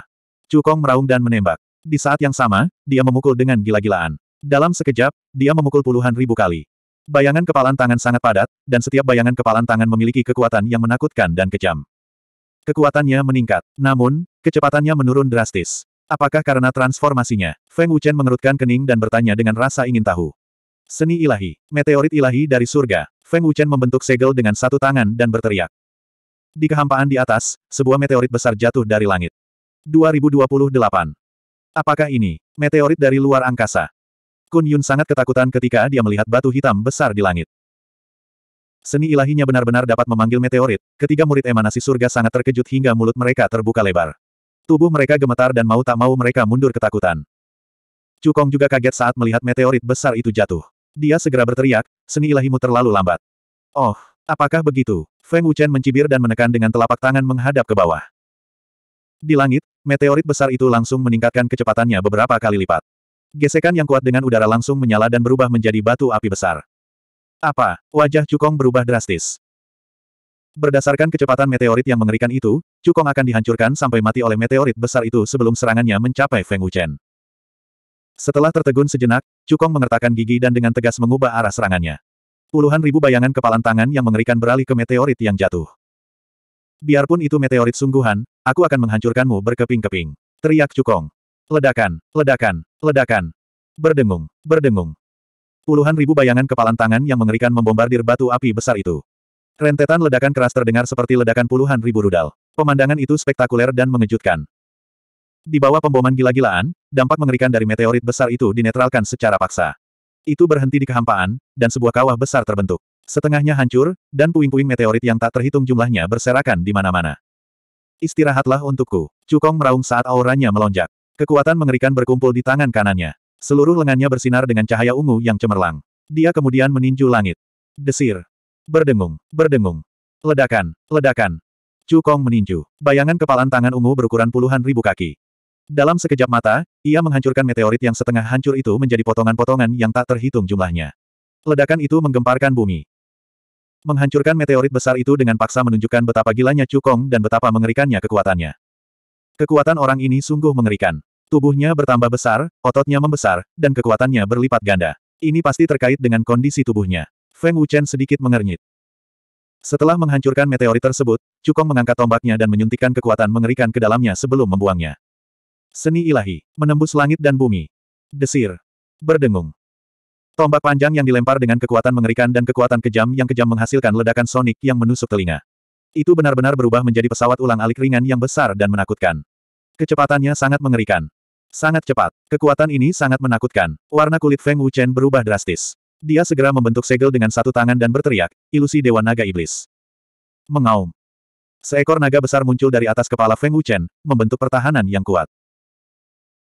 Cukong meraung dan menembak. Di saat yang sama, dia memukul dengan gila-gilaan. Dalam sekejap, dia memukul puluhan ribu kali. Bayangan kepalan tangan sangat padat, dan setiap bayangan kepalan tangan memiliki kekuatan yang menakutkan dan kejam. Kekuatannya meningkat, namun, kecepatannya menurun drastis. Apakah karena transformasinya? Feng Wuchen mengerutkan kening dan bertanya dengan rasa ingin tahu. Seni ilahi, meteorit ilahi dari surga, Feng Wuchen membentuk segel dengan satu tangan dan berteriak. Di kehampaan di atas, sebuah meteorit besar jatuh dari langit. 2028. Apakah ini meteorit dari luar angkasa? Kun Yun sangat ketakutan ketika dia melihat batu hitam besar di langit. Seni ilahinya benar-benar dapat memanggil meteorit, ketiga murid emanasi surga sangat terkejut hingga mulut mereka terbuka lebar. Tubuh mereka gemetar dan mau tak mau mereka mundur ketakutan. Cukong juga kaget saat melihat meteorit besar itu jatuh. Dia segera berteriak, seni ilahimu terlalu lambat. Oh, apakah begitu? Feng Wuchen mencibir dan menekan dengan telapak tangan menghadap ke bawah. Di langit, meteorit besar itu langsung meningkatkan kecepatannya beberapa kali lipat. Gesekan yang kuat dengan udara langsung menyala dan berubah menjadi batu api besar. Apa? Wajah Cukong berubah drastis. Berdasarkan kecepatan meteorit yang mengerikan itu, Cukong akan dihancurkan sampai mati oleh meteorit besar itu sebelum serangannya mencapai Feng Wuchen. Setelah tertegun sejenak, Cukong mengertakkan gigi dan dengan tegas mengubah arah serangannya. Puluhan ribu bayangan kepalan tangan yang mengerikan beralih ke meteorit yang jatuh. Biarpun itu meteorit sungguhan, aku akan menghancurkanmu berkeping-keping. Teriak Cukong. Ledakan, ledakan, ledakan. Berdengung, berdengung. Puluhan ribu bayangan kepalan tangan yang mengerikan membombardir batu api besar itu. Rentetan ledakan keras terdengar seperti ledakan puluhan ribu rudal. Pemandangan itu spektakuler dan mengejutkan. Di bawah pemboman gila-gilaan, dampak mengerikan dari meteorit besar itu dinetralkan secara paksa. Itu berhenti di kehampaan, dan sebuah kawah besar terbentuk. Setengahnya hancur, dan puing-puing meteorit yang tak terhitung jumlahnya berserakan di mana-mana. Istirahatlah untukku. Cukong meraung saat auranya melonjak. Kekuatan mengerikan berkumpul di tangan kanannya. Seluruh lengannya bersinar dengan cahaya ungu yang cemerlang. Dia kemudian meninju langit. Desir. Berdengung, berdengung. Ledakan, ledakan. Cukong meninju. Bayangan kepalan tangan ungu berukuran puluhan ribu kaki. Dalam sekejap mata, ia menghancurkan meteorit yang setengah hancur itu menjadi potongan-potongan yang tak terhitung jumlahnya. Ledakan itu menggemparkan bumi. Menghancurkan meteorit besar itu dengan paksa menunjukkan betapa gilanya Cukong dan betapa mengerikannya kekuatannya. Kekuatan orang ini sungguh mengerikan. Tubuhnya bertambah besar, ototnya membesar, dan kekuatannya berlipat ganda. Ini pasti terkait dengan kondisi tubuhnya. Feng Wuchen sedikit mengernyit. Setelah menghancurkan meteorit tersebut, Cukong mengangkat tombaknya dan menyuntikkan kekuatan mengerikan ke dalamnya sebelum membuangnya. Seni ilahi, menembus langit dan bumi. Desir. Berdengung. Tombak panjang yang dilempar dengan kekuatan mengerikan dan kekuatan kejam yang kejam menghasilkan ledakan sonik yang menusuk telinga. Itu benar-benar berubah menjadi pesawat ulang alik ringan yang besar dan menakutkan. Kecepatannya sangat mengerikan. Sangat cepat. Kekuatan ini sangat menakutkan. Warna kulit Feng Wuchen berubah drastis. Dia segera membentuk segel dengan satu tangan dan berteriak, ilusi Dewa Naga Iblis. Mengaum. Seekor naga besar muncul dari atas kepala Feng Wuchen, membentuk pertahanan yang kuat.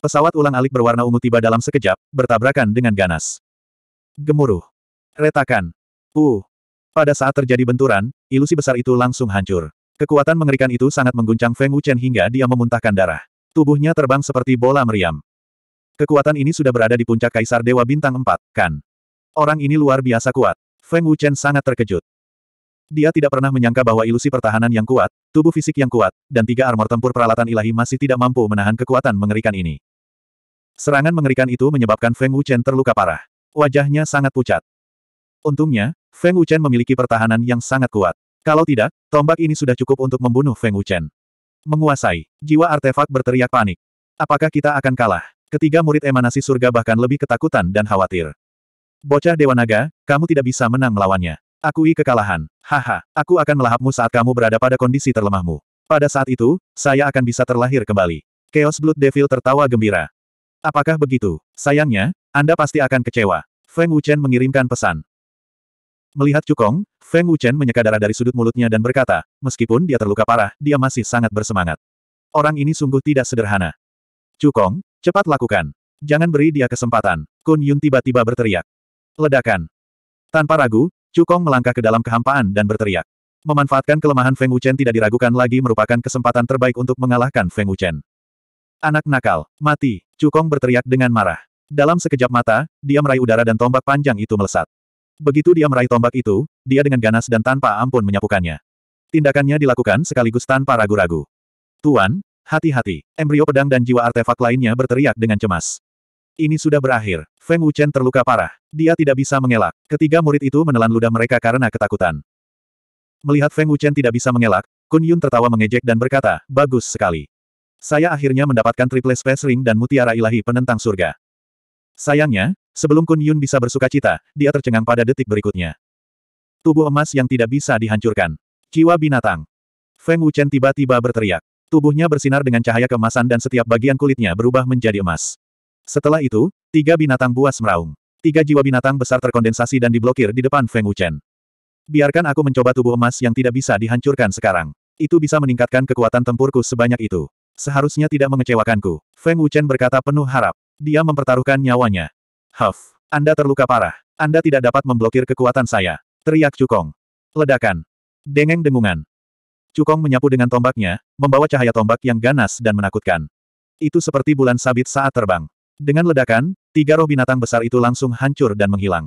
Pesawat ulang-alik berwarna ungu tiba dalam sekejap, bertabrakan dengan ganas. Gemuruh. Retakan. Uh. Pada saat terjadi benturan, ilusi besar itu langsung hancur. Kekuatan mengerikan itu sangat mengguncang Feng Wuchen hingga dia memuntahkan darah. Tubuhnya terbang seperti bola meriam. Kekuatan ini sudah berada di puncak Kaisar Dewa Bintang 4, kan? Orang ini luar biasa kuat. Feng Wuchen sangat terkejut. Dia tidak pernah menyangka bahwa ilusi pertahanan yang kuat, tubuh fisik yang kuat, dan tiga armor tempur peralatan ilahi masih tidak mampu menahan kekuatan mengerikan ini. Serangan mengerikan itu menyebabkan Feng Wuchen terluka parah. Wajahnya sangat pucat. Untungnya, Feng Wuchen memiliki pertahanan yang sangat kuat. Kalau tidak, tombak ini sudah cukup untuk membunuh Feng Wuchen. Menguasai. Jiwa artefak berteriak panik. Apakah kita akan kalah? Ketiga murid emanasi surga bahkan lebih ketakutan dan khawatir. Bocah Dewa Naga, kamu tidak bisa menang melawannya. Akui kekalahan. Haha, aku akan melahapmu saat kamu berada pada kondisi terlemahmu. Pada saat itu, saya akan bisa terlahir kembali. Chaos Blood Devil tertawa gembira. Apakah begitu? Sayangnya, Anda pasti akan kecewa. Feng Wuchen mengirimkan pesan. Melihat Cukong, Feng Wuchen menyeka darah dari sudut mulutnya dan berkata, meskipun dia terluka parah, dia masih sangat bersemangat. Orang ini sungguh tidak sederhana. Cukong, cepat lakukan. Jangan beri dia kesempatan. Kun Yun tiba-tiba berteriak. Ledakan. Tanpa ragu, Cukong melangkah ke dalam kehampaan dan berteriak. Memanfaatkan kelemahan Feng Wuchen tidak diragukan lagi merupakan kesempatan terbaik untuk mengalahkan Feng Wuchen. Anak nakal, mati, Cukong berteriak dengan marah. Dalam sekejap mata, dia meraih udara dan tombak panjang itu melesat. Begitu dia meraih tombak itu, dia dengan ganas dan tanpa ampun menyapukannya. Tindakannya dilakukan sekaligus tanpa ragu-ragu. Tuan, hati-hati. Embrio pedang dan jiwa artefak lainnya berteriak dengan cemas. Ini sudah berakhir. Feng Wuchen terluka parah. Dia tidak bisa mengelak. Ketiga murid itu menelan ludah mereka karena ketakutan. Melihat Feng Wuchen tidak bisa mengelak, Kun Yun tertawa mengejek dan berkata, bagus sekali. Saya akhirnya mendapatkan triple space ring dan mutiara ilahi penentang surga. Sayangnya, Sebelum Kun Yun bisa bersuka cita, dia tercengang pada detik berikutnya. Tubuh emas yang tidak bisa dihancurkan. Jiwa binatang. Feng Wuchen tiba-tiba berteriak. Tubuhnya bersinar dengan cahaya kemasan dan setiap bagian kulitnya berubah menjadi emas. Setelah itu, tiga binatang buas meraung. Tiga jiwa binatang besar terkondensasi dan diblokir di depan Feng Wuchen. Biarkan aku mencoba tubuh emas yang tidak bisa dihancurkan sekarang. Itu bisa meningkatkan kekuatan tempurku sebanyak itu. Seharusnya tidak mengecewakanku. Feng Wuchen berkata penuh harap. Dia mempertaruhkan nyawanya. Huff, Anda terluka parah. Anda tidak dapat memblokir kekuatan saya. Teriak Cukong. Ledakan. Dengeng dengungan. Cukong menyapu dengan tombaknya, membawa cahaya tombak yang ganas dan menakutkan. Itu seperti bulan sabit saat terbang. Dengan ledakan, tiga roh binatang besar itu langsung hancur dan menghilang.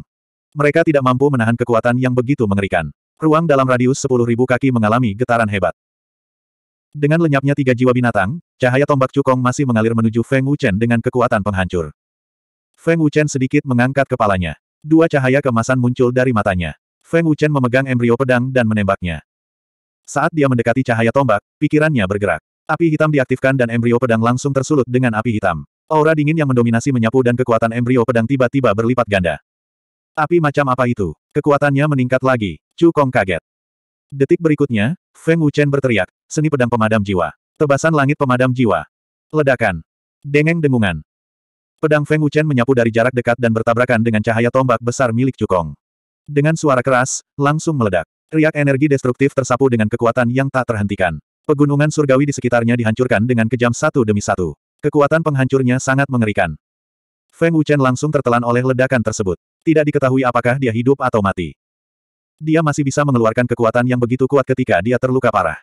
Mereka tidak mampu menahan kekuatan yang begitu mengerikan. Ruang dalam radius sepuluh ribu kaki mengalami getaran hebat. Dengan lenyapnya tiga jiwa binatang, cahaya tombak Cukong masih mengalir menuju Feng Wuchen dengan kekuatan penghancur. Feng Wuchen sedikit mengangkat kepalanya. Dua cahaya kemasan muncul dari matanya. Feng Wuchen memegang embrio pedang dan menembaknya. Saat dia mendekati cahaya tombak, pikirannya bergerak. Api hitam diaktifkan dan embrio pedang langsung tersulut dengan api hitam. Aura dingin yang mendominasi menyapu dan kekuatan embrio pedang tiba-tiba berlipat ganda. Api macam apa itu? Kekuatannya meningkat lagi. Chu Kong kaget. Detik berikutnya, Feng Wuchen berteriak, seni pedang pemadam jiwa. Tebasan langit pemadam jiwa. Ledakan. Dengeng dengungan. Pedang Feng Wuchen menyapu dari jarak dekat dan bertabrakan dengan cahaya tombak besar milik Cukong. Dengan suara keras, langsung meledak. Riak energi destruktif tersapu dengan kekuatan yang tak terhentikan. Pegunungan surgawi di sekitarnya dihancurkan dengan kejam satu demi satu. Kekuatan penghancurnya sangat mengerikan. Feng Wuchen langsung tertelan oleh ledakan tersebut. Tidak diketahui apakah dia hidup atau mati. Dia masih bisa mengeluarkan kekuatan yang begitu kuat ketika dia terluka parah.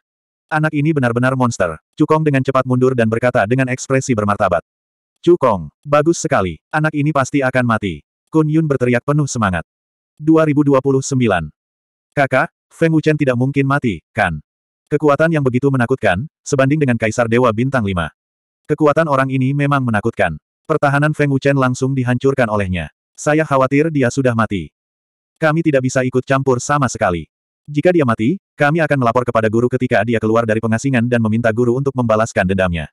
Anak ini benar-benar monster. Cukong dengan cepat mundur dan berkata dengan ekspresi bermartabat. Cukong, bagus sekali. Anak ini pasti akan mati. Kun Yun berteriak penuh semangat. 2029. Kakak, Feng Wuchen tidak mungkin mati, kan? Kekuatan yang begitu menakutkan, sebanding dengan Kaisar Dewa Bintang 5. Kekuatan orang ini memang menakutkan. Pertahanan Feng Wuchen langsung dihancurkan olehnya. Saya khawatir dia sudah mati. Kami tidak bisa ikut campur sama sekali. Jika dia mati, kami akan melapor kepada guru ketika dia keluar dari pengasingan dan meminta guru untuk membalaskan dendamnya.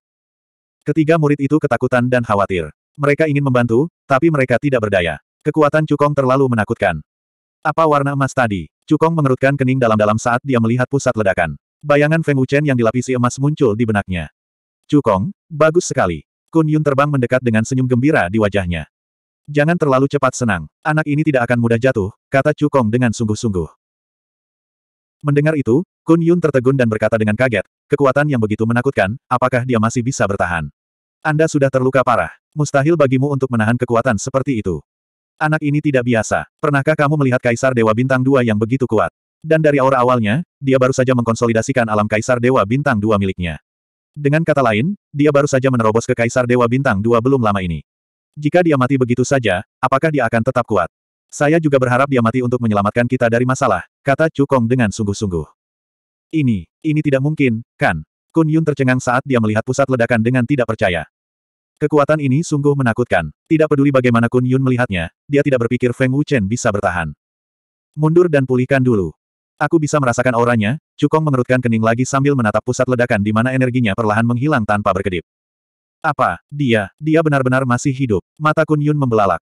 Ketiga murid itu ketakutan dan khawatir. Mereka ingin membantu, tapi mereka tidak berdaya. Kekuatan Cukong terlalu menakutkan. Apa warna emas tadi? Cukong mengerutkan kening dalam-dalam saat dia melihat pusat ledakan. Bayangan Feng Wuchen yang dilapisi emas muncul di benaknya. Cukong, bagus sekali. Kun Yun terbang mendekat dengan senyum gembira di wajahnya. Jangan terlalu cepat senang, anak ini tidak akan mudah jatuh, kata Cukong dengan sungguh-sungguh. Mendengar itu, Kun Yun tertegun dan berkata dengan kaget, kekuatan yang begitu menakutkan, apakah dia masih bisa bertahan? Anda sudah terluka parah. Mustahil bagimu untuk menahan kekuatan seperti itu. Anak ini tidak biasa. Pernahkah kamu melihat Kaisar Dewa Bintang 2 yang begitu kuat? Dan dari aura awalnya, dia baru saja mengkonsolidasikan alam Kaisar Dewa Bintang 2 miliknya. Dengan kata lain, dia baru saja menerobos ke Kaisar Dewa Bintang 2 belum lama ini. Jika dia mati begitu saja, apakah dia akan tetap kuat? Saya juga berharap dia mati untuk menyelamatkan kita dari masalah, kata Cukong dengan sungguh-sungguh. Ini, ini tidak mungkin, kan? Kun Yun tercengang saat dia melihat pusat ledakan dengan tidak percaya. Kekuatan ini sungguh menakutkan. Tidak peduli bagaimana Kun Yun melihatnya, dia tidak berpikir Feng Wuchen bisa bertahan. Mundur dan pulihkan dulu. Aku bisa merasakan auranya, Cukong mengerutkan kening lagi sambil menatap pusat ledakan di mana energinya perlahan menghilang tanpa berkedip. Apa, dia, dia benar-benar masih hidup. Mata Kun Yun membelalak.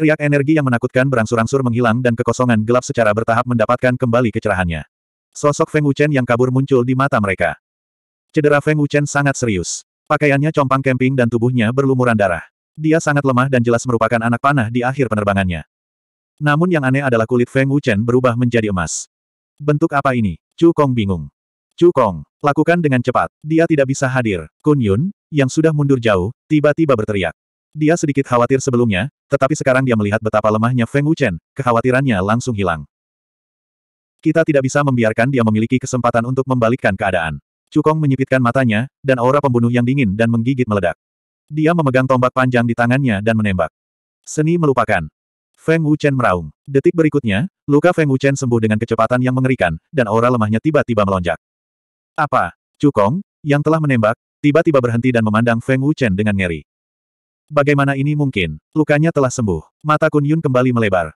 Riak energi yang menakutkan berangsur-angsur menghilang dan kekosongan gelap secara bertahap mendapatkan kembali kecerahannya. Sosok Feng Wuchen yang kabur muncul di mata mereka. Cedera Feng Wuchen sangat serius. Pakaiannya compang camping dan tubuhnya berlumuran darah. Dia sangat lemah dan jelas merupakan anak panah di akhir penerbangannya. Namun yang aneh adalah kulit Feng Wuchen berubah menjadi emas. Bentuk apa ini? Chu Kong bingung. Chu Kong, lakukan dengan cepat. Dia tidak bisa hadir. Kun Yun, yang sudah mundur jauh, tiba-tiba berteriak. Dia sedikit khawatir sebelumnya, tetapi sekarang dia melihat betapa lemahnya Feng Wuchen, kekhawatirannya langsung hilang. Kita tidak bisa membiarkan dia memiliki kesempatan untuk membalikkan keadaan. Cukong menyipitkan matanya, dan aura pembunuh yang dingin dan menggigit meledak. Dia memegang tombak panjang di tangannya dan menembak. Seni melupakan. Feng Wuchen meraung. Detik berikutnya, luka Feng Wuchen sembuh dengan kecepatan yang mengerikan, dan aura lemahnya tiba-tiba melonjak. Apa? Cukong, yang telah menembak, tiba-tiba berhenti dan memandang Feng Wuchen dengan ngeri. Bagaimana ini mungkin? Lukanya telah sembuh. Mata Kun Yun kembali melebar.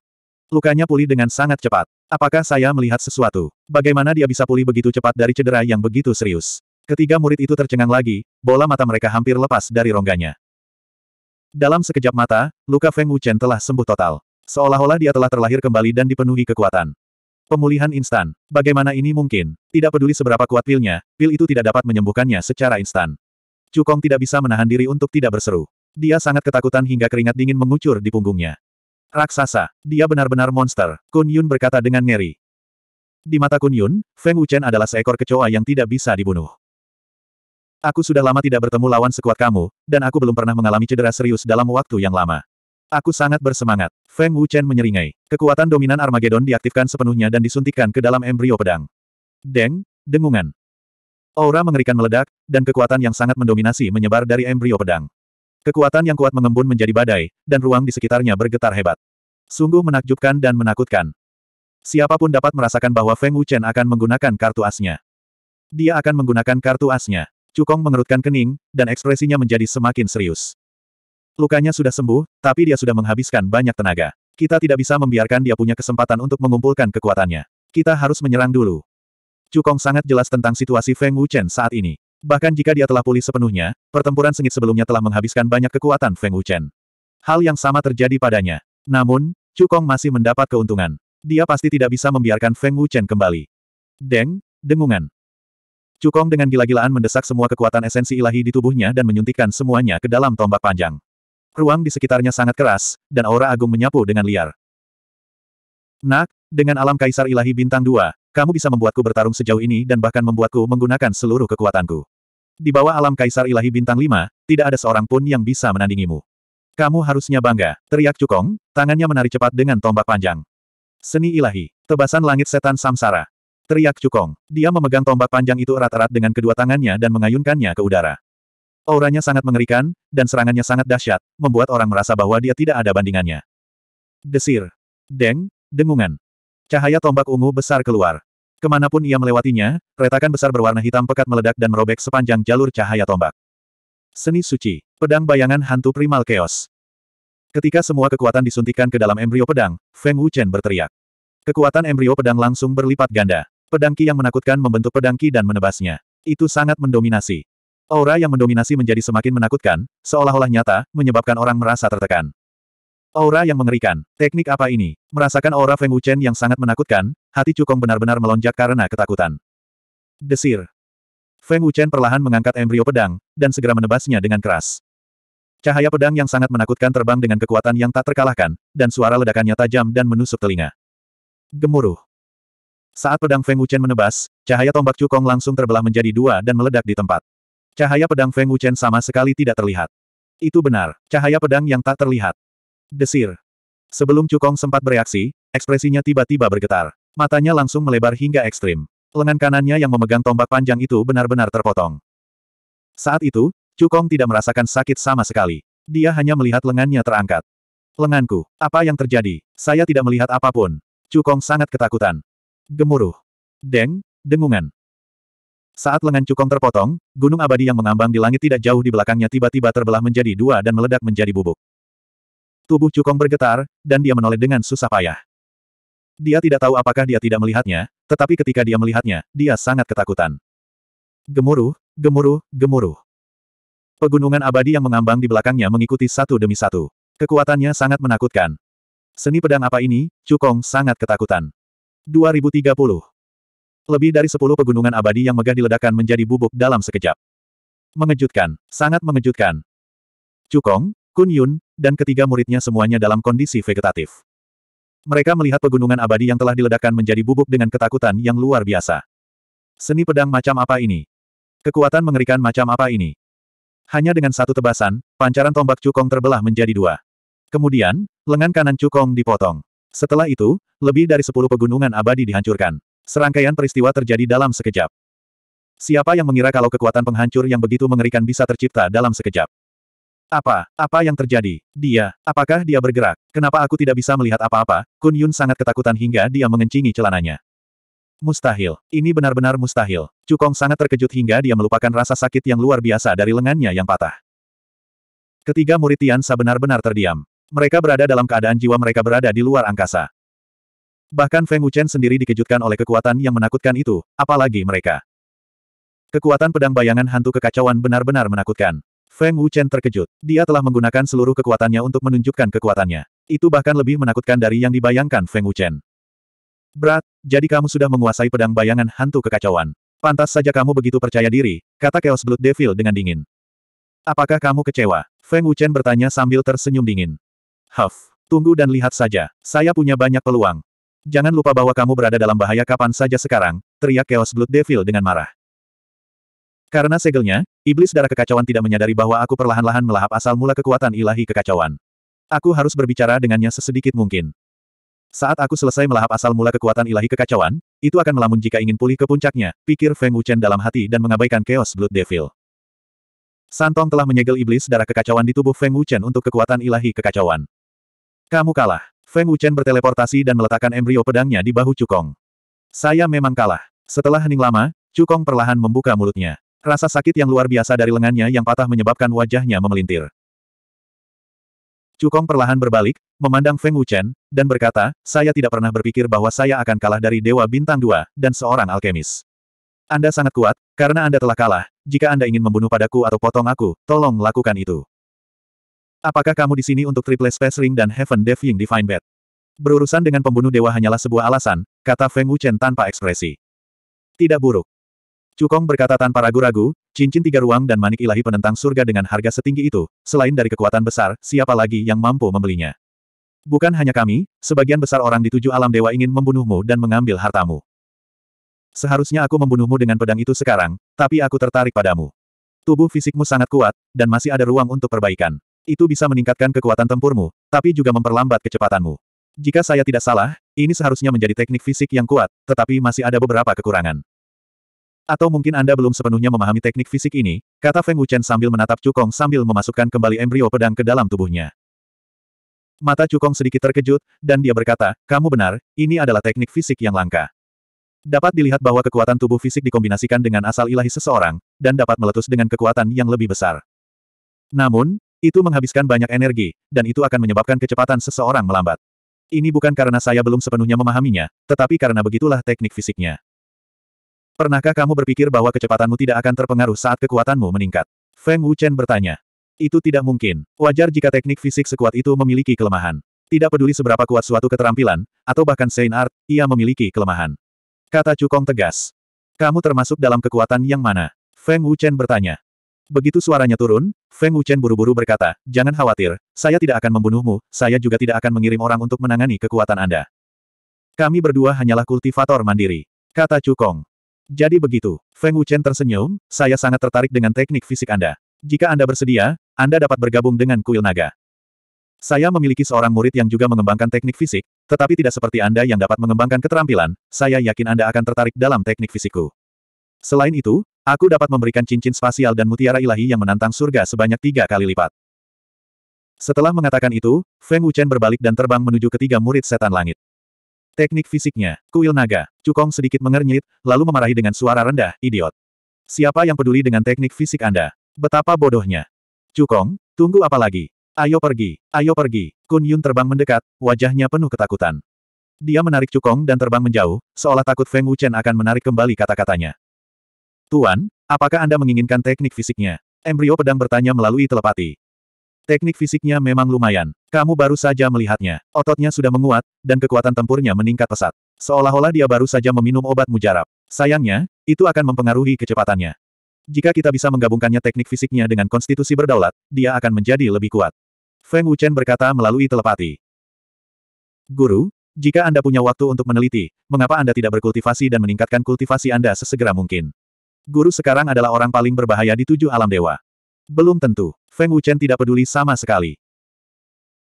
Lukanya pulih dengan sangat cepat. Apakah saya melihat sesuatu? Bagaimana dia bisa pulih begitu cepat dari cedera yang begitu serius? Ketiga murid itu tercengang lagi, bola mata mereka hampir lepas dari rongganya. Dalam sekejap mata, luka Feng Wuchen telah sembuh total. Seolah-olah dia telah terlahir kembali dan dipenuhi kekuatan. Pemulihan instan. Bagaimana ini mungkin? Tidak peduli seberapa kuat pilnya, pil itu tidak dapat menyembuhkannya secara instan. Cukong tidak bisa menahan diri untuk tidak berseru. Dia sangat ketakutan hingga keringat dingin mengucur di punggungnya. Raksasa, dia benar-benar monster, Kun Yun berkata dengan ngeri. Di mata Kun Yun, Feng Wuchen adalah seekor kecoa yang tidak bisa dibunuh. Aku sudah lama tidak bertemu lawan sekuat kamu, dan aku belum pernah mengalami cedera serius dalam waktu yang lama. Aku sangat bersemangat. Feng Wuchen menyeringai. Kekuatan dominan Armageddon diaktifkan sepenuhnya dan disuntikkan ke dalam embrio pedang. Deng, dengungan. Aura mengerikan meledak, dan kekuatan yang sangat mendominasi menyebar dari embrio pedang. Kekuatan yang kuat mengembun menjadi badai, dan ruang di sekitarnya bergetar hebat. Sungguh menakjubkan dan menakutkan. Siapapun dapat merasakan bahwa Feng Wuchen akan menggunakan kartu asnya. Dia akan menggunakan kartu asnya. Cukong mengerutkan kening, dan ekspresinya menjadi semakin serius. Lukanya sudah sembuh, tapi dia sudah menghabiskan banyak tenaga. Kita tidak bisa membiarkan dia punya kesempatan untuk mengumpulkan kekuatannya. Kita harus menyerang dulu. Cukong sangat jelas tentang situasi Feng Wuchen saat ini. Bahkan jika dia telah pulih sepenuhnya, pertempuran sengit sebelumnya telah menghabiskan banyak kekuatan Feng Wuchen. Hal yang sama terjadi padanya. Namun, Chu Kong masih mendapat keuntungan. Dia pasti tidak bisa membiarkan Feng Wuchen kembali. Deng, dengungan. Chu Kong dengan gila-gilaan mendesak semua kekuatan esensi ilahi di tubuhnya dan menyuntikkan semuanya ke dalam tombak panjang. Ruang di sekitarnya sangat keras, dan aura agung menyapu dengan liar. Nak, dengan alam kaisar ilahi bintang dua, kamu bisa membuatku bertarung sejauh ini dan bahkan membuatku menggunakan seluruh kekuatanku. Di bawah alam Kaisar Ilahi Bintang lima, tidak ada seorang pun yang bisa menandingimu. Kamu harusnya bangga, teriak Cukong, tangannya menari cepat dengan tombak panjang. Seni ilahi, tebasan langit setan samsara. Teriak Cukong, dia memegang tombak panjang itu erat-erat dengan kedua tangannya dan mengayunkannya ke udara. Auranya sangat mengerikan, dan serangannya sangat dahsyat, membuat orang merasa bahwa dia tidak ada bandingannya. Desir. Deng, dengungan. Cahaya tombak ungu besar keluar. Kemanapun ia melewatinya, retakan besar berwarna hitam pekat meledak dan merobek sepanjang jalur cahaya tombak. Seni suci, pedang bayangan hantu primal chaos. Ketika semua kekuatan disuntikan ke dalam embrio pedang, Feng Wuchen berteriak. Kekuatan embrio pedang langsung berlipat ganda. Pedang Qi yang menakutkan membentuk pedang Qi dan menebasnya. Itu sangat mendominasi. Aura yang mendominasi menjadi semakin menakutkan, seolah-olah nyata, menyebabkan orang merasa tertekan. Aura yang mengerikan. Teknik apa ini? Merasakan aura Feng Wuchen yang sangat menakutkan, hati Cukong benar-benar melonjak karena ketakutan. Desir. Feng Wuchen perlahan mengangkat embrio pedang, dan segera menebasnya dengan keras. Cahaya pedang yang sangat menakutkan terbang dengan kekuatan yang tak terkalahkan, dan suara ledakannya tajam dan menusuk telinga. Gemuruh. Saat pedang Feng Wuchen menebas, cahaya tombak Cukong langsung terbelah menjadi dua dan meledak di tempat. Cahaya pedang Feng Wuchen sama sekali tidak terlihat. Itu benar, cahaya pedang yang tak terlihat. Desir. Sebelum Cukong sempat bereaksi, ekspresinya tiba-tiba bergetar. Matanya langsung melebar hingga ekstrim. Lengan kanannya yang memegang tombak panjang itu benar-benar terpotong. Saat itu, Cukong tidak merasakan sakit sama sekali. Dia hanya melihat lengannya terangkat. Lenganku, apa yang terjadi? Saya tidak melihat apapun. Cukong sangat ketakutan. Gemuruh. Deng, dengungan. Saat lengan Cukong terpotong, gunung abadi yang mengambang di langit tidak jauh di belakangnya tiba-tiba terbelah menjadi dua dan meledak menjadi bubuk. Tubuh Cukong bergetar, dan dia menoleh dengan susah payah. Dia tidak tahu apakah dia tidak melihatnya, tetapi ketika dia melihatnya, dia sangat ketakutan. Gemuruh, gemuruh, gemuruh. Pegunungan abadi yang mengambang di belakangnya mengikuti satu demi satu. Kekuatannya sangat menakutkan. Seni pedang apa ini? Cukong sangat ketakutan. 2030. Lebih dari sepuluh pegunungan abadi yang megah diledakkan menjadi bubuk dalam sekejap. Mengejutkan, sangat mengejutkan. Cukong, Kun Yun, dan ketiga muridnya semuanya dalam kondisi vegetatif. Mereka melihat pegunungan abadi yang telah diledakkan menjadi bubuk dengan ketakutan yang luar biasa. Seni pedang macam apa ini? Kekuatan mengerikan macam apa ini? Hanya dengan satu tebasan, pancaran tombak cukong terbelah menjadi dua. Kemudian, lengan kanan cukong dipotong. Setelah itu, lebih dari sepuluh pegunungan abadi dihancurkan. Serangkaian peristiwa terjadi dalam sekejap. Siapa yang mengira kalau kekuatan penghancur yang begitu mengerikan bisa tercipta dalam sekejap? Apa? Apa yang terjadi? Dia, apakah dia bergerak? Kenapa aku tidak bisa melihat apa-apa? Kun Yun sangat ketakutan hingga dia mengencingi celananya. Mustahil. Ini benar-benar mustahil. Cukong sangat terkejut hingga dia melupakan rasa sakit yang luar biasa dari lengannya yang patah. Ketiga murid Tiansa benar-benar terdiam. Mereka berada dalam keadaan jiwa mereka berada di luar angkasa. Bahkan Feng Wuchen sendiri dikejutkan oleh kekuatan yang menakutkan itu, apalagi mereka. Kekuatan pedang bayangan hantu kekacauan benar-benar menakutkan. Feng Wuchen terkejut. Dia telah menggunakan seluruh kekuatannya untuk menunjukkan kekuatannya. Itu bahkan lebih menakutkan dari yang dibayangkan Feng Wuchen. Berat, jadi kamu sudah menguasai pedang bayangan hantu kekacauan. Pantas saja kamu begitu percaya diri, kata Chaos Blood Devil dengan dingin. Apakah kamu kecewa? Feng Wuchen bertanya sambil tersenyum dingin. Huff, tunggu dan lihat saja, saya punya banyak peluang. Jangan lupa bahwa kamu berada dalam bahaya kapan saja sekarang, teriak Chaos Blood Devil dengan marah. Karena segelnya, iblis darah kekacauan tidak menyadari bahwa aku perlahan-lahan melahap asal mula kekuatan ilahi kekacauan. Aku harus berbicara dengannya sesedikit mungkin. Saat aku selesai melahap asal mula kekuatan ilahi kekacauan, itu akan melamun jika ingin pulih ke puncaknya, pikir Feng Wuchen dalam hati dan mengabaikan Chaos Blood Devil. Santong telah menyegel iblis darah kekacauan di tubuh Feng Wuchen untuk kekuatan ilahi kekacauan. Kamu kalah. Feng Wuchen berteleportasi dan meletakkan embrio pedangnya di bahu Cukong. Saya memang kalah. Setelah hening lama, Cukong perlahan membuka mulutnya. Rasa sakit yang luar biasa dari lengannya yang patah menyebabkan wajahnya memelintir. Cukong perlahan berbalik, memandang Feng Wuchen, dan berkata, saya tidak pernah berpikir bahwa saya akan kalah dari Dewa Bintang Dua dan seorang alkemis. Anda sangat kuat, karena Anda telah kalah. Jika Anda ingin membunuh padaku atau potong aku, tolong lakukan itu. Apakah kamu di sini untuk triple space ring dan heaven defying divine Bed? Berurusan dengan pembunuh dewa hanyalah sebuah alasan, kata Feng Wuchen tanpa ekspresi. Tidak buruk. Cukong berkata tanpa ragu-ragu, cincin tiga ruang dan manik ilahi penentang surga dengan harga setinggi itu, selain dari kekuatan besar, siapa lagi yang mampu membelinya? Bukan hanya kami, sebagian besar orang di tujuh alam dewa ingin membunuhmu dan mengambil hartamu. Seharusnya aku membunuhmu dengan pedang itu sekarang, tapi aku tertarik padamu. Tubuh fisikmu sangat kuat, dan masih ada ruang untuk perbaikan. Itu bisa meningkatkan kekuatan tempurmu, tapi juga memperlambat kecepatanmu. Jika saya tidak salah, ini seharusnya menjadi teknik fisik yang kuat, tetapi masih ada beberapa kekurangan. Atau mungkin Anda belum sepenuhnya memahami teknik fisik ini, kata Feng Wuchen sambil menatap Cukong sambil memasukkan kembali embrio pedang ke dalam tubuhnya. Mata Cukong sedikit terkejut, dan dia berkata, kamu benar, ini adalah teknik fisik yang langka. Dapat dilihat bahwa kekuatan tubuh fisik dikombinasikan dengan asal ilahi seseorang, dan dapat meletus dengan kekuatan yang lebih besar. Namun, itu menghabiskan banyak energi, dan itu akan menyebabkan kecepatan seseorang melambat. Ini bukan karena saya belum sepenuhnya memahaminya, tetapi karena begitulah teknik fisiknya. Pernahkah kamu berpikir bahwa kecepatanmu tidak akan terpengaruh saat kekuatanmu meningkat? Feng Wuchen bertanya. Itu tidak mungkin. Wajar jika teknik fisik sekuat itu memiliki kelemahan. Tidak peduli seberapa kuat suatu keterampilan, atau bahkan Saint Art, ia memiliki kelemahan. Kata Cukong tegas. Kamu termasuk dalam kekuatan yang mana? Feng Wuchen bertanya. Begitu suaranya turun, Feng Wuchen buru-buru berkata, Jangan khawatir, saya tidak akan membunuhmu, saya juga tidak akan mengirim orang untuk menangani kekuatan Anda. Kami berdua hanyalah kultivator mandiri. Kata Cukong. Jadi begitu, Feng Wuchen tersenyum, saya sangat tertarik dengan teknik fisik Anda. Jika Anda bersedia, Anda dapat bergabung dengan kuil naga. Saya memiliki seorang murid yang juga mengembangkan teknik fisik, tetapi tidak seperti Anda yang dapat mengembangkan keterampilan, saya yakin Anda akan tertarik dalam teknik fisikku. Selain itu, aku dapat memberikan cincin spasial dan mutiara ilahi yang menantang surga sebanyak tiga kali lipat. Setelah mengatakan itu, Feng Wuchen berbalik dan terbang menuju ketiga murid setan langit. Teknik fisiknya, kuil naga, Cukong sedikit mengernyit, lalu memarahi dengan suara rendah, idiot. Siapa yang peduli dengan teknik fisik Anda? Betapa bodohnya. Cukong, tunggu apa lagi? Ayo pergi, ayo pergi. Kun Yun terbang mendekat, wajahnya penuh ketakutan. Dia menarik Cukong dan terbang menjauh, seolah takut Feng Wuchen akan menarik kembali kata-katanya. Tuan, apakah Anda menginginkan teknik fisiknya? Embrio pedang bertanya melalui telepati. Teknik fisiknya memang lumayan. Kamu baru saja melihatnya. Ototnya sudah menguat, dan kekuatan tempurnya meningkat pesat. Seolah-olah dia baru saja meminum obat mujarab. Sayangnya, itu akan mempengaruhi kecepatannya. Jika kita bisa menggabungkannya teknik fisiknya dengan konstitusi berdaulat, dia akan menjadi lebih kuat. Feng Wuchen berkata melalui telepati. Guru, jika Anda punya waktu untuk meneliti, mengapa Anda tidak berkultivasi dan meningkatkan kultivasi Anda sesegera mungkin? Guru sekarang adalah orang paling berbahaya di tujuh alam dewa. Belum tentu. Feng Wuchen tidak peduli sama sekali.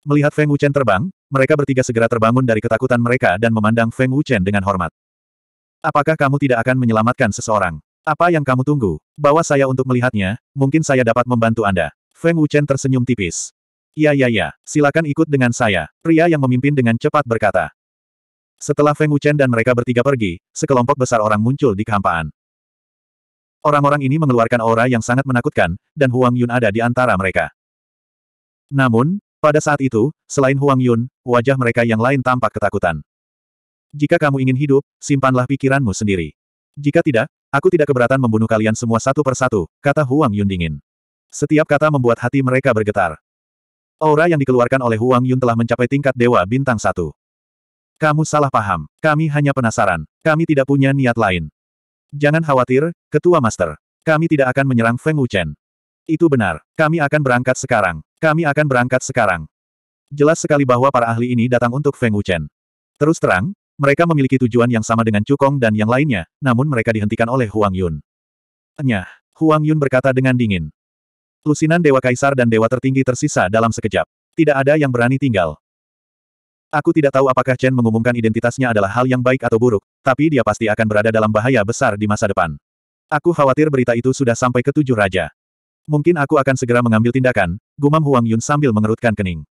Melihat Feng Wuchen terbang, mereka bertiga segera terbangun dari ketakutan mereka dan memandang Feng Wuchen dengan hormat. Apakah kamu tidak akan menyelamatkan seseorang? Apa yang kamu tunggu? Bawa saya untuk melihatnya, mungkin saya dapat membantu Anda. Feng Wuchen tersenyum tipis. Ya ya ya, silakan ikut dengan saya, pria yang memimpin dengan cepat berkata. Setelah Feng Wuchen dan mereka bertiga pergi, sekelompok besar orang muncul di kehampaan. Orang-orang ini mengeluarkan aura yang sangat menakutkan, dan Huang Yun ada di antara mereka. Namun, pada saat itu, selain Huang Yun, wajah mereka yang lain tampak ketakutan. Jika kamu ingin hidup, simpanlah pikiranmu sendiri. Jika tidak, aku tidak keberatan membunuh kalian semua satu persatu, kata Huang Yun dingin. Setiap kata membuat hati mereka bergetar. Aura yang dikeluarkan oleh Huang Yun telah mencapai tingkat dewa bintang satu. Kamu salah paham. Kami hanya penasaran. Kami tidak punya niat lain. Jangan khawatir, Ketua Master. Kami tidak akan menyerang Feng Wuchen. Itu benar. Kami akan berangkat sekarang. Kami akan berangkat sekarang. Jelas sekali bahwa para ahli ini datang untuk Feng Wuchen. Terus terang, mereka memiliki tujuan yang sama dengan Cukong dan yang lainnya, namun mereka dihentikan oleh Huang Yun. Nyah, Huang Yun berkata dengan dingin. Lusinan Dewa Kaisar dan Dewa Tertinggi tersisa dalam sekejap. Tidak ada yang berani tinggal. Aku tidak tahu apakah Chen mengumumkan identitasnya adalah hal yang baik atau buruk, tapi dia pasti akan berada dalam bahaya besar di masa depan. Aku khawatir berita itu sudah sampai ke tujuh raja. Mungkin aku akan segera mengambil tindakan, gumam Huang Yun sambil mengerutkan kening.